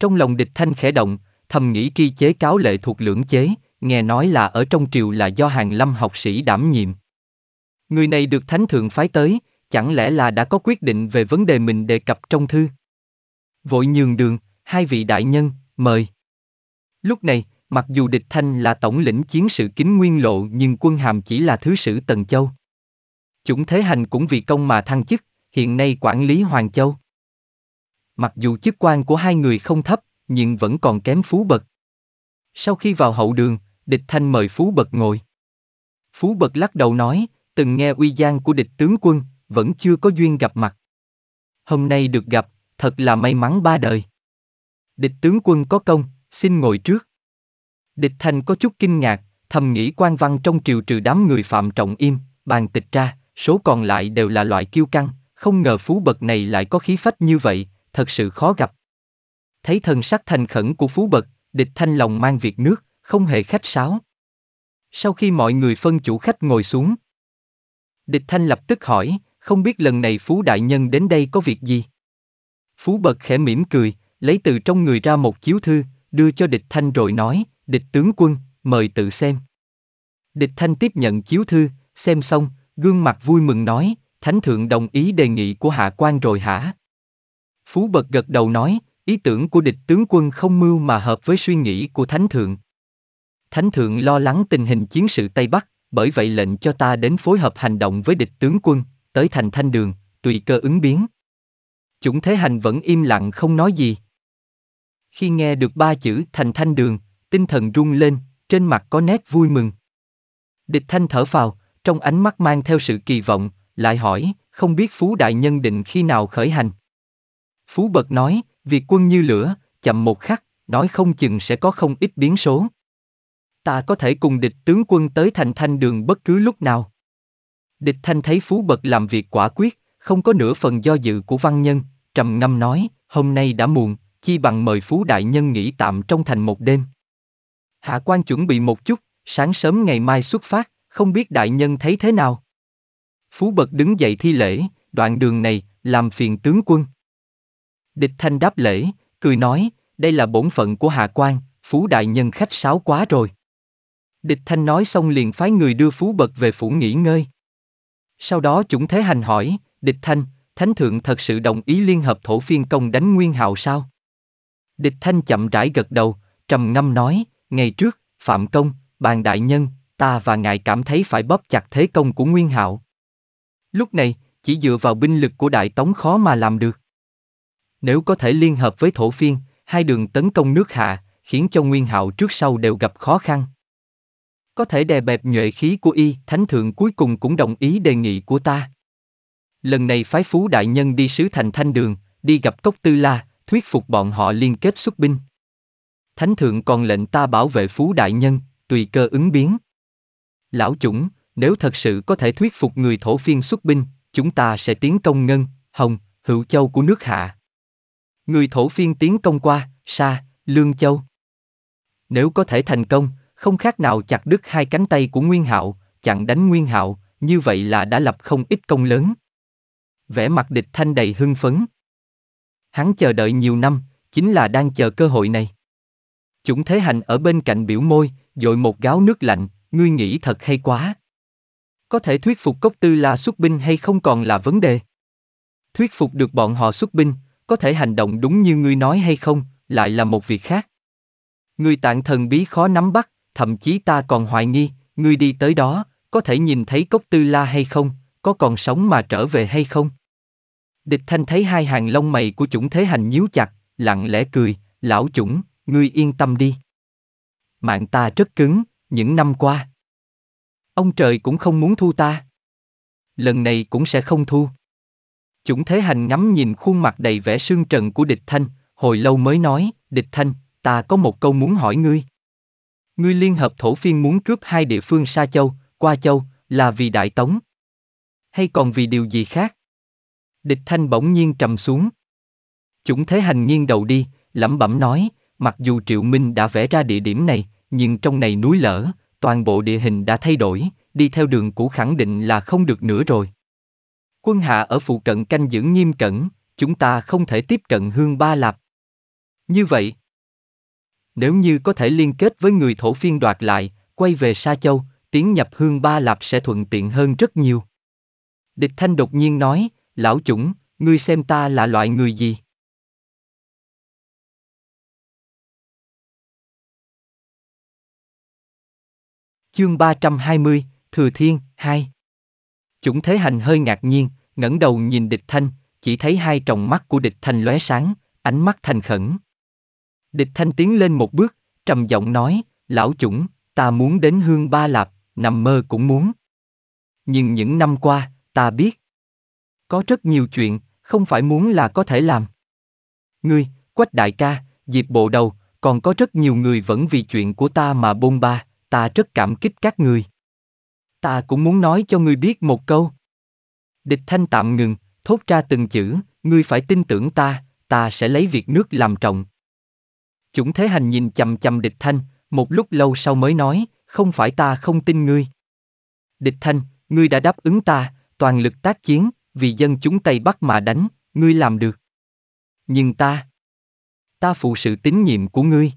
Trong lòng địch thanh khẽ động, thầm nghĩ tri chế cáo lệ thuộc lưỡng chế, nghe nói là ở trong triều là do hàng lâm học sĩ đảm nhiệm. Người này được thánh thượng phái tới, chẳng lẽ là đã có quyết định về vấn đề mình đề cập trong thư. Vội nhường đường, hai vị đại nhân, mời. Lúc này, mặc dù địch thanh là tổng lĩnh chiến sự kính nguyên lộ nhưng quân hàm chỉ là thứ sử Tần Châu. Chủng Thế Hành cũng vì công mà thăng chức, hiện nay quản lý Hoàng Châu. Mặc dù chức quan của hai người không thấp, nhưng vẫn còn kém Phú Bật. Sau khi vào hậu đường, địch thanh mời Phú Bật ngồi. Phú Bật lắc đầu nói, từng nghe uy gian của địch tướng quân, vẫn chưa có duyên gặp mặt. Hôm nay được gặp, thật là may mắn ba đời. Địch tướng quân có công, xin ngồi trước. Địch Thanh có chút kinh ngạc, thầm nghĩ quan văn trong triều trừ đám người phạm trọng im, bàn tịch ra, số còn lại đều là loại kiêu căng, không ngờ phú bậc này lại có khí phách như vậy, thật sự khó gặp. Thấy thần sắc thành khẩn của Phú Bật, địch thanh lòng mang việc nước, không hề khách sáo. Sau khi mọi người phân chủ khách ngồi xuống, địch thanh lập tức hỏi, không biết lần này Phú Đại Nhân đến đây có việc gì? Phú Bật khẽ mỉm cười, lấy từ trong người ra một chiếu thư, đưa cho địch thanh rồi nói, địch tướng quân, mời tự xem. Địch thanh tiếp nhận chiếu thư, xem xong, gương mặt vui mừng nói, thánh thượng đồng ý đề nghị của hạ quan rồi hả? Phú Bật gật đầu nói, ý tưởng của địch tướng quân không mưu mà hợp với suy nghĩ của Thánh Thượng. Thánh Thượng lo lắng tình hình chiến sự Tây Bắc, bởi vậy lệnh cho ta đến phối hợp hành động với địch tướng quân, tới thành thanh đường, tùy cơ ứng biến. Chủng Thế Hành vẫn im lặng không nói gì. Khi nghe được ba chữ thành thanh đường, tinh thần rung lên, trên mặt có nét vui mừng. Địch thanh thở phào, trong ánh mắt mang theo sự kỳ vọng, lại hỏi, không biết Phú Đại Nhân định khi nào khởi hành. Phú Bật nói, việc quân như lửa, chậm một khắc, nói không chừng sẽ có không ít biến số. Ta có thể cùng địch tướng quân tới thành thanh đường bất cứ lúc nào. Địch thanh thấy Phú Bật làm việc quả quyết, không có nửa phần do dự của văn nhân, trầm ngâm nói, hôm nay đã muộn, chi bằng mời Phú Đại Nhân nghỉ tạm trong thành một đêm. Hạ quan chuẩn bị một chút, sáng sớm ngày mai xuất phát, không biết Đại Nhân thấy thế nào. Phú Bật đứng dậy thi lễ, đoạn đường này, làm phiền tướng quân. Địch Thanh đáp lễ, cười nói, đây là bổn phận của Hạ quan, Phú Đại Nhân khách sáo quá rồi. Địch Thanh nói xong liền phái người đưa Phú Bật về phủ nghỉ ngơi. Sau đó chúng Thế Hành hỏi, Địch Thanh, Thánh Thượng thật sự đồng ý liên hợp thổ phiên công đánh Nguyên Hạo sao? Địch Thanh chậm rãi gật đầu, trầm ngâm nói, ngày trước, Phạm Công, Bàn Đại Nhân, ta và ngài cảm thấy phải bóp chặt thế công của Nguyên Hạo. Lúc này, chỉ dựa vào binh lực của Đại Tống khó mà làm được. Nếu có thể liên hợp với thổ phiên, hai đường tấn công nước hạ, khiến cho Nguyên Hạo trước sau đều gặp khó khăn. Có thể đè bẹp nhuệ khí của y, thánh thượng cuối cùng cũng đồng ý đề nghị của ta. Lần này phái phú đại nhân đi sứ thành thanh đường, đi gặp Cốc Tư La, thuyết phục bọn họ liên kết xuất binh. Thánh thượng còn lệnh ta bảo vệ phú đại nhân, tùy cơ ứng biến. Lão chủng, nếu thật sự có thể thuyết phục người thổ phiên xuất binh, chúng ta sẽ tiến công ngân, hồng, hữu châu của nước hạ người thổ phiên tiến công qua, Sa, Lương Châu. Nếu có thể thành công, không khác nào chặt đứt hai cánh tay của Nguyên Hạo, chặn đánh Nguyên Hạo, như vậy là đã lập không ít công lớn. Vẻ mặt địch thanh đầy hưng phấn. Hắn chờ đợi nhiều năm, chính là đang chờ cơ hội này. Chủng Thế Hành ở bên cạnh biểu môi, dội một gáo nước lạnh, ngươi nghĩ thật hay quá. Có thể thuyết phục Cốc Tư La xuất binh hay không còn là vấn đề. Thuyết phục được bọn họ xuất binh, có thể hành động đúng như ngươi nói hay không, lại là một việc khác. Ngươi tạng thần bí khó nắm bắt, thậm chí ta còn hoài nghi, ngươi đi tới đó, có thể nhìn thấy cốc tư la hay không, có còn sống mà trở về hay không. Địch thanh thấy hai hàng lông mày của chủng thế hành nhíu chặt, lặng lẽ cười, lão chủng, ngươi yên tâm đi. Mạng ta rất cứng, những năm qua. Ông trời cũng không muốn thu ta. Lần này cũng sẽ không thu. Chúng Thế Hành ngắm nhìn khuôn mặt đầy vẻ sương trần của địch thanh, hồi lâu mới nói, địch thanh, ta có một câu muốn hỏi ngươi. Ngươi liên hợp thổ phiên muốn cướp hai địa phương Sa Châu, Qua Châu, là vì Đại Tống. Hay còn vì điều gì khác? Địch thanh bỗng nhiên trầm xuống. Chúng Thế Hành nghiêng đầu đi, lẩm bẩm nói, mặc dù Triệu Minh đã vẽ ra địa điểm này, nhưng trong này núi lở, toàn bộ địa hình đã thay đổi, đi theo đường cũ khẳng định là không được nữa rồi. Quân hạ ở phụ cận canh giữ nghiêm cẩn, chúng ta không thể tiếp cận hương ba lạp. Như vậy, nếu như có thể liên kết với người thổ phiên đoạt lại, quay về Sa Châu, tiến nhập hương ba lạp sẽ thuận tiện hơn rất nhiều. Địch Thanh đột nhiên nói, lão chủng, ngươi xem ta là loại người gì? Chương 320, Thừa Thiên, 2 Chủng Thế Hành hơi ngạc nhiên, ngẩng đầu nhìn địch thanh, chỉ thấy hai tròng mắt của địch thanh lóe sáng, ánh mắt thành khẩn. Địch thanh tiến lên một bước, trầm giọng nói, lão chủng, ta muốn đến hương ba lạp, nằm mơ cũng muốn. Nhưng những năm qua, ta biết. Có rất nhiều chuyện, không phải muốn là có thể làm. Ngươi, quách đại ca, dịp bộ đầu, còn có rất nhiều người vẫn vì chuyện của ta mà bôn ba, ta rất cảm kích các người. Ta cũng muốn nói cho ngươi biết một câu. Địch thanh tạm ngừng, thốt ra từng chữ, ngươi phải tin tưởng ta, ta sẽ lấy việc nước làm trọng. Chủng thế hành nhìn chầm chầm địch thanh, một lúc lâu sau mới nói, không phải ta không tin ngươi. Địch thanh, ngươi đã đáp ứng ta, toàn lực tác chiến, vì dân chúng Tây Bắc mà đánh, ngươi làm được. Nhưng ta, ta phụ sự tín nhiệm của ngươi.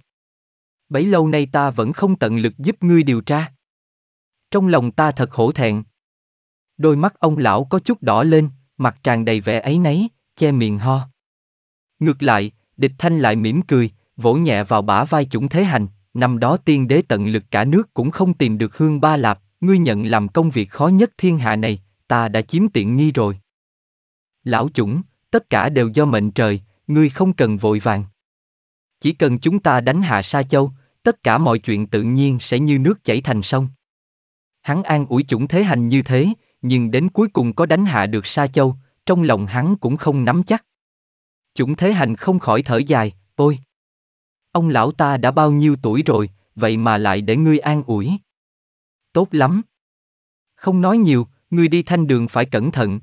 Bấy lâu nay ta vẫn không tận lực giúp ngươi điều tra trong lòng ta thật hổ thẹn. Đôi mắt ông lão có chút đỏ lên, mặt tràn đầy vẻ ấy nấy, che miệng ho. Ngược lại, địch thanh lại mỉm cười, vỗ nhẹ vào bả vai chủng thế hành, năm đó tiên đế tận lực cả nước cũng không tìm được hương ba lạp, ngươi nhận làm công việc khó nhất thiên hạ này, ta đã chiếm tiện nghi rồi. Lão chủng, tất cả đều do mệnh trời, ngươi không cần vội vàng. Chỉ cần chúng ta đánh hạ Sa Châu, tất cả mọi chuyện tự nhiên sẽ như nước chảy thành sông. Hắn an ủi chủng thế hành như thế, nhưng đến cuối cùng có đánh hạ được Sa Châu, trong lòng hắn cũng không nắm chắc. Chủng thế hành không khỏi thở dài, ôi! Ông lão ta đã bao nhiêu tuổi rồi, vậy mà lại để ngươi an ủi. Tốt lắm! Không nói nhiều, ngươi đi thanh đường phải cẩn thận.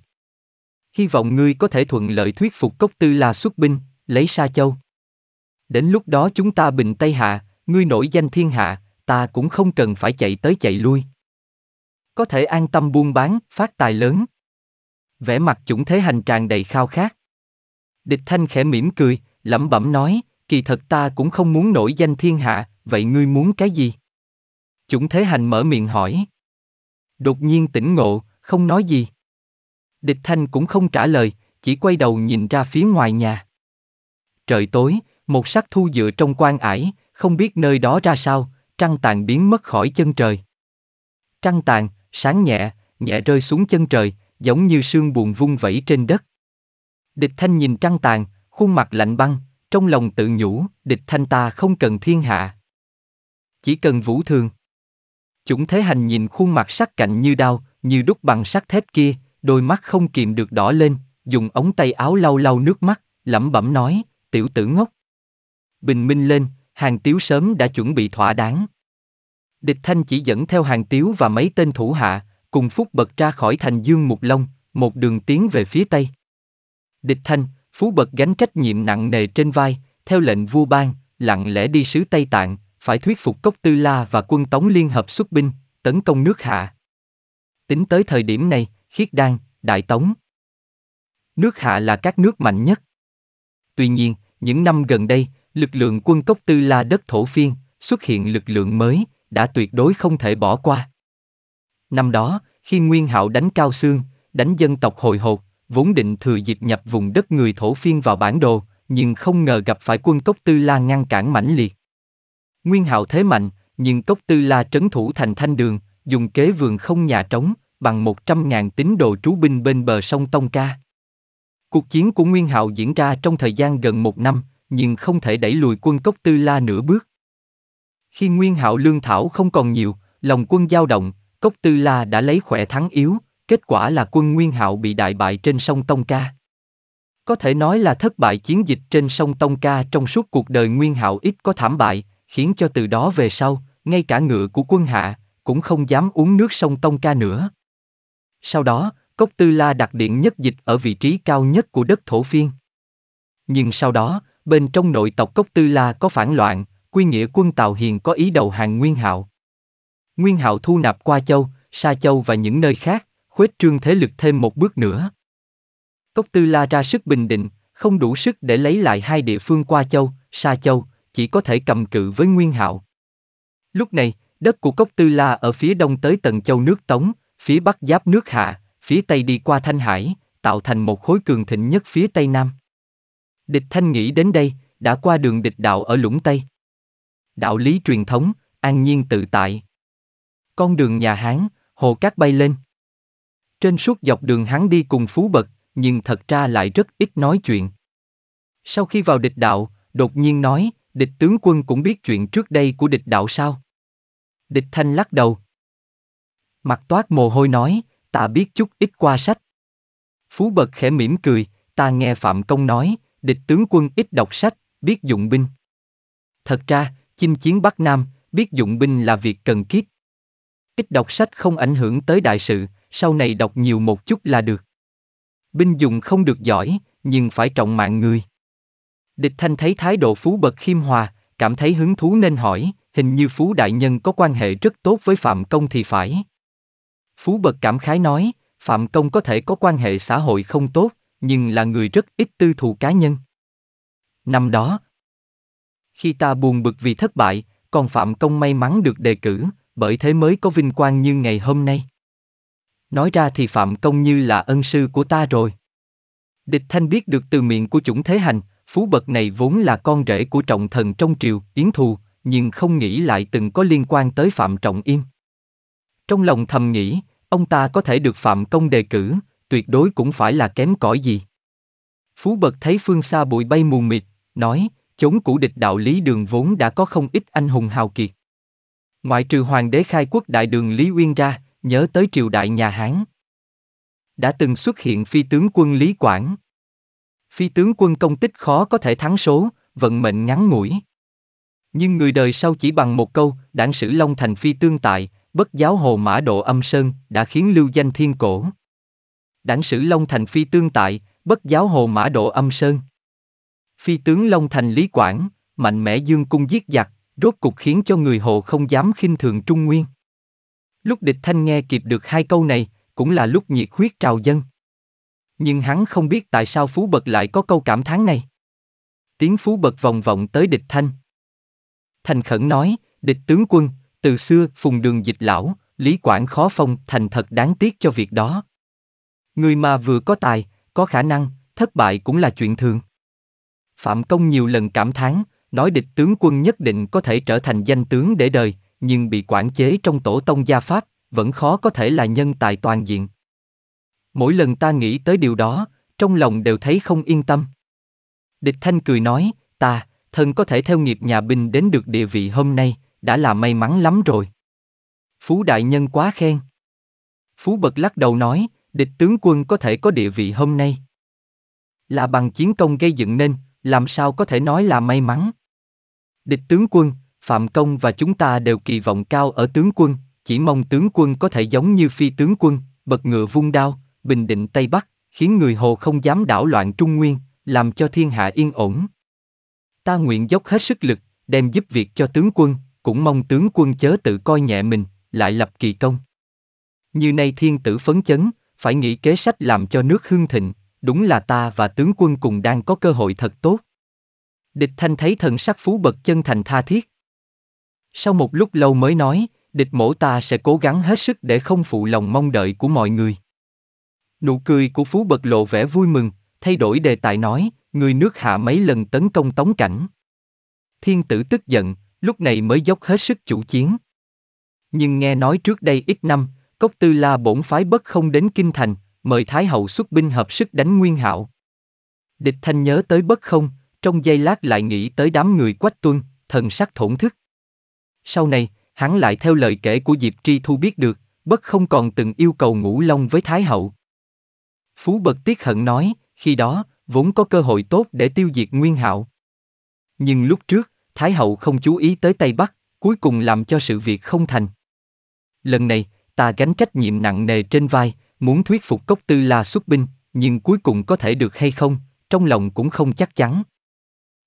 Hy vọng ngươi có thể thuận lợi thuyết phục cốc tư là xuất binh, lấy Sa Châu. Đến lúc đó chúng ta bình Tây Hạ, ngươi nổi danh thiên hạ, ta cũng không cần phải chạy tới chạy lui có thể an tâm buôn bán, phát tài lớn. Vẻ mặt chủng thế hành tràn đầy khao khát. Địch thanh khẽ mỉm cười, lẩm bẩm nói, kỳ thật ta cũng không muốn nổi danh thiên hạ, vậy ngươi muốn cái gì? Chủng thế hành mở miệng hỏi. Đột nhiên tỉnh ngộ, không nói gì. Địch thanh cũng không trả lời, chỉ quay đầu nhìn ra phía ngoài nhà. Trời tối, một sắc thu dựa trong quan ải, không biết nơi đó ra sao, trăng tàn biến mất khỏi chân trời. Trăng tàn, sáng nhẹ, nhẹ rơi xuống chân trời, giống như sương buồn vung vẩy trên đất. Địch thanh nhìn trăng tàn, khuôn mặt lạnh băng, trong lòng tự nhủ, địch thanh ta không cần thiên hạ. Chỉ cần vũ thường. Chủng thế hành nhìn khuôn mặt sắc cạnh như đao, như đúc bằng sắt thép kia, đôi mắt không kìm được đỏ lên, dùng ống tay áo lau lau nước mắt, lẩm bẩm nói, tiểu tử ngốc. Bình minh lên, hàng tiếu sớm đã chuẩn bị thỏa đáng. Địch Thanh chỉ dẫn theo hàng tiếu và mấy tên thủ hạ, cùng Phúc bật ra khỏi thành Dương Mục Long, một đường tiến về phía Tây. Địch Thanh, Phú bật gánh trách nhiệm nặng nề trên vai, theo lệnh vua ban, lặng lẽ đi sứ Tây Tạng, phải thuyết phục Cốc Tư La và quân Tống Liên Hợp xuất binh, tấn công nước Hạ. Tính tới thời điểm này, khiết đan, đại tống. Nước Hạ là các nước mạnh nhất. Tuy nhiên, những năm gần đây, lực lượng quân Cốc Tư La đất thổ phiên, xuất hiện lực lượng mới, đã tuyệt đối không thể bỏ qua. Năm đó, khi Nguyên Hạo đánh Cao Sương, đánh dân tộc Hồi hột, vốn định thừa dịp nhập vùng đất người thổ phiên vào bản đồ, nhưng không ngờ gặp phải quân Cốc Tư La ngăn cản mãnh liệt. Nguyên Hạo thế mạnh, nhưng Cốc Tư La trấn thủ thành thanh đường, dùng kế vườn không nhà trống, bằng 100.000 tín đồ trú binh bên bờ sông Tông Ca. Cuộc chiến của Nguyên Hạo diễn ra trong thời gian gần một năm, nhưng không thể đẩy lùi quân Cốc Tư La nửa bước. Khi nguyên hạo lương thảo không còn nhiều, lòng quân dao động, Cốc Tư La đã lấy khỏe thắng yếu, kết quả là quân nguyên hạo bị đại bại trên sông Tông Ca. Có thể nói là thất bại chiến dịch trên sông Tông Ca trong suốt cuộc đời nguyên hạo ít có thảm bại, khiến cho từ đó về sau, ngay cả ngựa của quân hạ, cũng không dám uống nước sông Tông Ca nữa. Sau đó, Cốc Tư La đặt điện nhất dịch ở vị trí cao nhất của đất thổ phiên. Nhưng sau đó, bên trong nội tộc Cốc Tư La có phản loạn, quy nghĩa quân Tào Hiền có ý đầu hàng Nguyên Hạo. Nguyên Hạo thu nạp qua châu, Sa Châu và những nơi khác, khuếch trương thế lực thêm một bước nữa. Cốc Tư La ra sức bình định, không đủ sức để lấy lại hai địa phương qua châu, Sa Châu, chỉ có thể cầm cự với Nguyên Hạo. Lúc này, đất của Cốc Tư La ở phía đông tới Tần Châu nước Tống, phía bắc giáp nước Hạ, phía tây đi qua Thanh Hải, tạo thành một khối cường thịnh nhất phía tây nam. Địch Thanh nghĩ đến đây, đã qua đường địch đạo ở lũng Tây đạo lý truyền thống, an nhiên tự tại. Con đường nhà Hán, hồ cát bay lên. Trên suốt dọc đường hắn đi cùng phú bật, nhưng thật ra lại rất ít nói chuyện. Sau khi vào địch đạo, đột nhiên nói, địch tướng quân cũng biết chuyện trước đây của địch đạo sao? Địch thanh lắc đầu. Mặt toát mồ hôi nói, ta biết chút ít qua sách. Phú bật khẽ mỉm cười, ta nghe Phạm Công nói, địch tướng quân ít đọc sách, biết dụng binh. Thật ra, chinh chiến Bắc Nam, biết dụng binh là việc cần kiếp. Ít đọc sách không ảnh hưởng tới đại sự, sau này đọc nhiều một chút là được. Binh dùng không được giỏi, nhưng phải trọng mạng người. Địch Thanh thấy thái độ phú bậc khiêm hòa, cảm thấy hứng thú nên hỏi, hình như Phú Đại Nhân có quan hệ rất tốt với Phạm Công thì phải. Phú bậc cảm khái nói, Phạm Công có thể có quan hệ xã hội không tốt, nhưng là người rất ít tư thù cá nhân. Năm đó, khi ta buồn bực vì thất bại, còn Phạm Công may mắn được đề cử, bởi thế mới có vinh quang như ngày hôm nay. Nói ra thì Phạm Công như là ân sư của ta rồi. Địch Thanh biết được từ miệng của chủng thế hành, phú bậc này vốn là con rể của trọng thần trong triều, Yến Thù, nhưng không nghĩ lại từng có liên quan tới Phạm Trọng Im. Trong lòng thầm nghĩ, ông ta có thể được Phạm Công đề cử, tuyệt đối cũng phải là kém cỏi gì. Phú bậc thấy phương xa bụi bay mù mịt, nói, Chống cũ địch đạo Lý Đường vốn đã có không ít anh hùng hào kiệt. Ngoại trừ hoàng đế khai quốc đại đường Lý Uyên ra, nhớ tới triều đại nhà Hán. Đã từng xuất hiện phi tướng quân Lý Quảng. Phi tướng quân công tích khó có thể thắng số, vận mệnh ngắn ngủi. Nhưng người đời sau chỉ bằng một câu, đảng sử Long Thành phi tương tại, bất giáo hồ mã độ âm sơn, đã khiến lưu danh thiên cổ. Đảng sử Long Thành phi tương tại, bất giáo hồ mã độ âm sơn. Phi tướng Long Thành Lý Quảng, mạnh mẽ dương cung giết giặc, rốt cục khiến cho người hộ không dám khinh thường Trung Nguyên. Lúc địch thanh nghe kịp được hai câu này, cũng là lúc nhiệt huyết trào dân. Nhưng hắn không biết tại sao Phú Bật lại có câu cảm thán này. Tiếng Phú Bật vòng vọng tới địch thanh. Thành khẩn nói, địch tướng quân, từ xưa, phùng đường dịch lão, Lý Quảng khó phong, thành thật đáng tiếc cho việc đó. Người mà vừa có tài, có khả năng, thất bại cũng là chuyện thường. Phạm Công nhiều lần cảm thán, nói địch tướng quân nhất định có thể trở thành danh tướng để đời, nhưng bị quản chế trong tổ tông gia pháp, vẫn khó có thể là nhân tài toàn diện. Mỗi lần ta nghĩ tới điều đó, trong lòng đều thấy không yên tâm. Địch Thanh cười nói, ta, thân có thể theo nghiệp nhà binh đến được địa vị hôm nay, đã là may mắn lắm rồi. Phú Đại Nhân quá khen. Phú Bật lắc đầu nói, địch tướng quân có thể có địa vị hôm nay. Là bằng chiến công gây dựng nên, làm sao có thể nói là may mắn. Địch tướng quân, Phạm Công và chúng ta đều kỳ vọng cao ở tướng quân, chỉ mong tướng quân có thể giống như phi tướng quân, bật ngựa vung đao, bình định Tây Bắc, khiến người Hồ không dám đảo loạn Trung Nguyên, làm cho thiên hạ yên ổn. Ta nguyện dốc hết sức lực, đem giúp việc cho tướng quân, cũng mong tướng quân chớ tự coi nhẹ mình, lại lập kỳ công. Như nay thiên tử phấn chấn, phải nghĩ kế sách làm cho nước hương thịnh, đúng là ta và tướng quân cùng đang có cơ hội thật tốt. Địch thanh thấy thần sắc phú bật chân thành tha thiết. Sau một lúc lâu mới nói, địch mổ ta sẽ cố gắng hết sức để không phụ lòng mong đợi của mọi người. Nụ cười của phú bật lộ vẻ vui mừng, thay đổi đề tài nói, người nước hạ mấy lần tấn công tống cảnh. Thiên tử tức giận, lúc này mới dốc hết sức chủ chiến. Nhưng nghe nói trước đây ít năm, Cốc Tư La bổn phái bất không đến Kinh Thành, mời Thái Hậu xuất binh hợp sức đánh Nguyên Hạo. Địch Thanh nhớ tới bất không, trong giây lát lại nghĩ tới đám người quách tuân, thần sắc thổn thức. Sau này, hắn lại theo lời kể của Diệp Tri Thu biết được, bất không còn từng yêu cầu ngũ long với Thái Hậu. Phú Bật Tiết Hận nói, khi đó, vốn có cơ hội tốt để tiêu diệt Nguyên Hạo. Nhưng lúc trước, Thái Hậu không chú ý tới Tây Bắc, cuối cùng làm cho sự việc không thành. Lần này, ta gánh trách nhiệm nặng nề trên vai, Muốn thuyết phục cốc tư là xuất binh, nhưng cuối cùng có thể được hay không, trong lòng cũng không chắc chắn.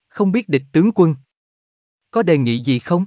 Không biết địch tướng quân. Có đề nghị gì không?